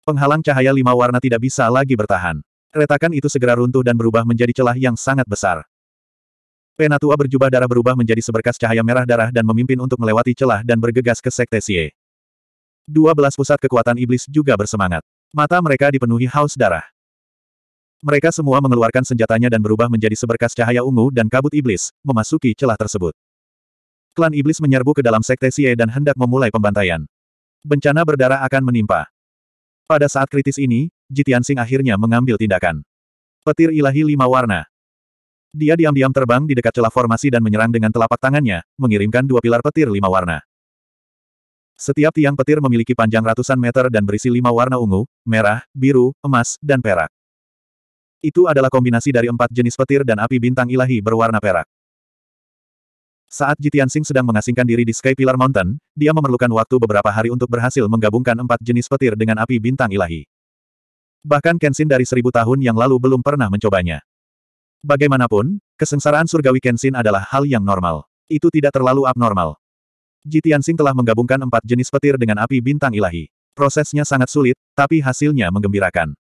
[SPEAKER 1] Penghalang cahaya lima warna tidak bisa lagi bertahan. Retakan itu segera runtuh dan berubah menjadi celah yang sangat besar. Penatua berjubah darah berubah menjadi seberkas cahaya merah darah dan memimpin untuk melewati celah dan bergegas ke Sekte Dua belas pusat kekuatan iblis juga bersemangat. Mata mereka dipenuhi haus darah. Mereka semua mengeluarkan senjatanya dan berubah menjadi seberkas cahaya ungu dan kabut iblis, memasuki celah tersebut. Klan Iblis menyerbu ke dalam Sekte Xie dan hendak memulai pembantaian. Bencana berdarah akan menimpa. Pada saat kritis ini, Jitian Sing akhirnya mengambil tindakan. Petir ilahi lima warna. Dia diam-diam terbang di dekat celah formasi dan menyerang dengan telapak tangannya, mengirimkan dua pilar petir lima warna. Setiap tiang petir memiliki panjang ratusan meter dan berisi lima warna ungu, merah, biru, emas, dan perak. Itu adalah kombinasi dari empat jenis petir dan api bintang ilahi berwarna perak. Saat Jitian Sing sedang mengasingkan diri di Sky Pillar Mountain, dia memerlukan waktu beberapa hari untuk berhasil menggabungkan empat jenis petir dengan api bintang ilahi. Bahkan Kenshin dari seribu tahun yang lalu belum pernah mencobanya. Bagaimanapun, kesengsaraan surgawi Kenshin adalah hal yang normal. Itu tidak terlalu abnormal. Jitian Sing telah menggabungkan empat jenis petir dengan api bintang ilahi. Prosesnya sangat sulit, tapi hasilnya menggembirakan.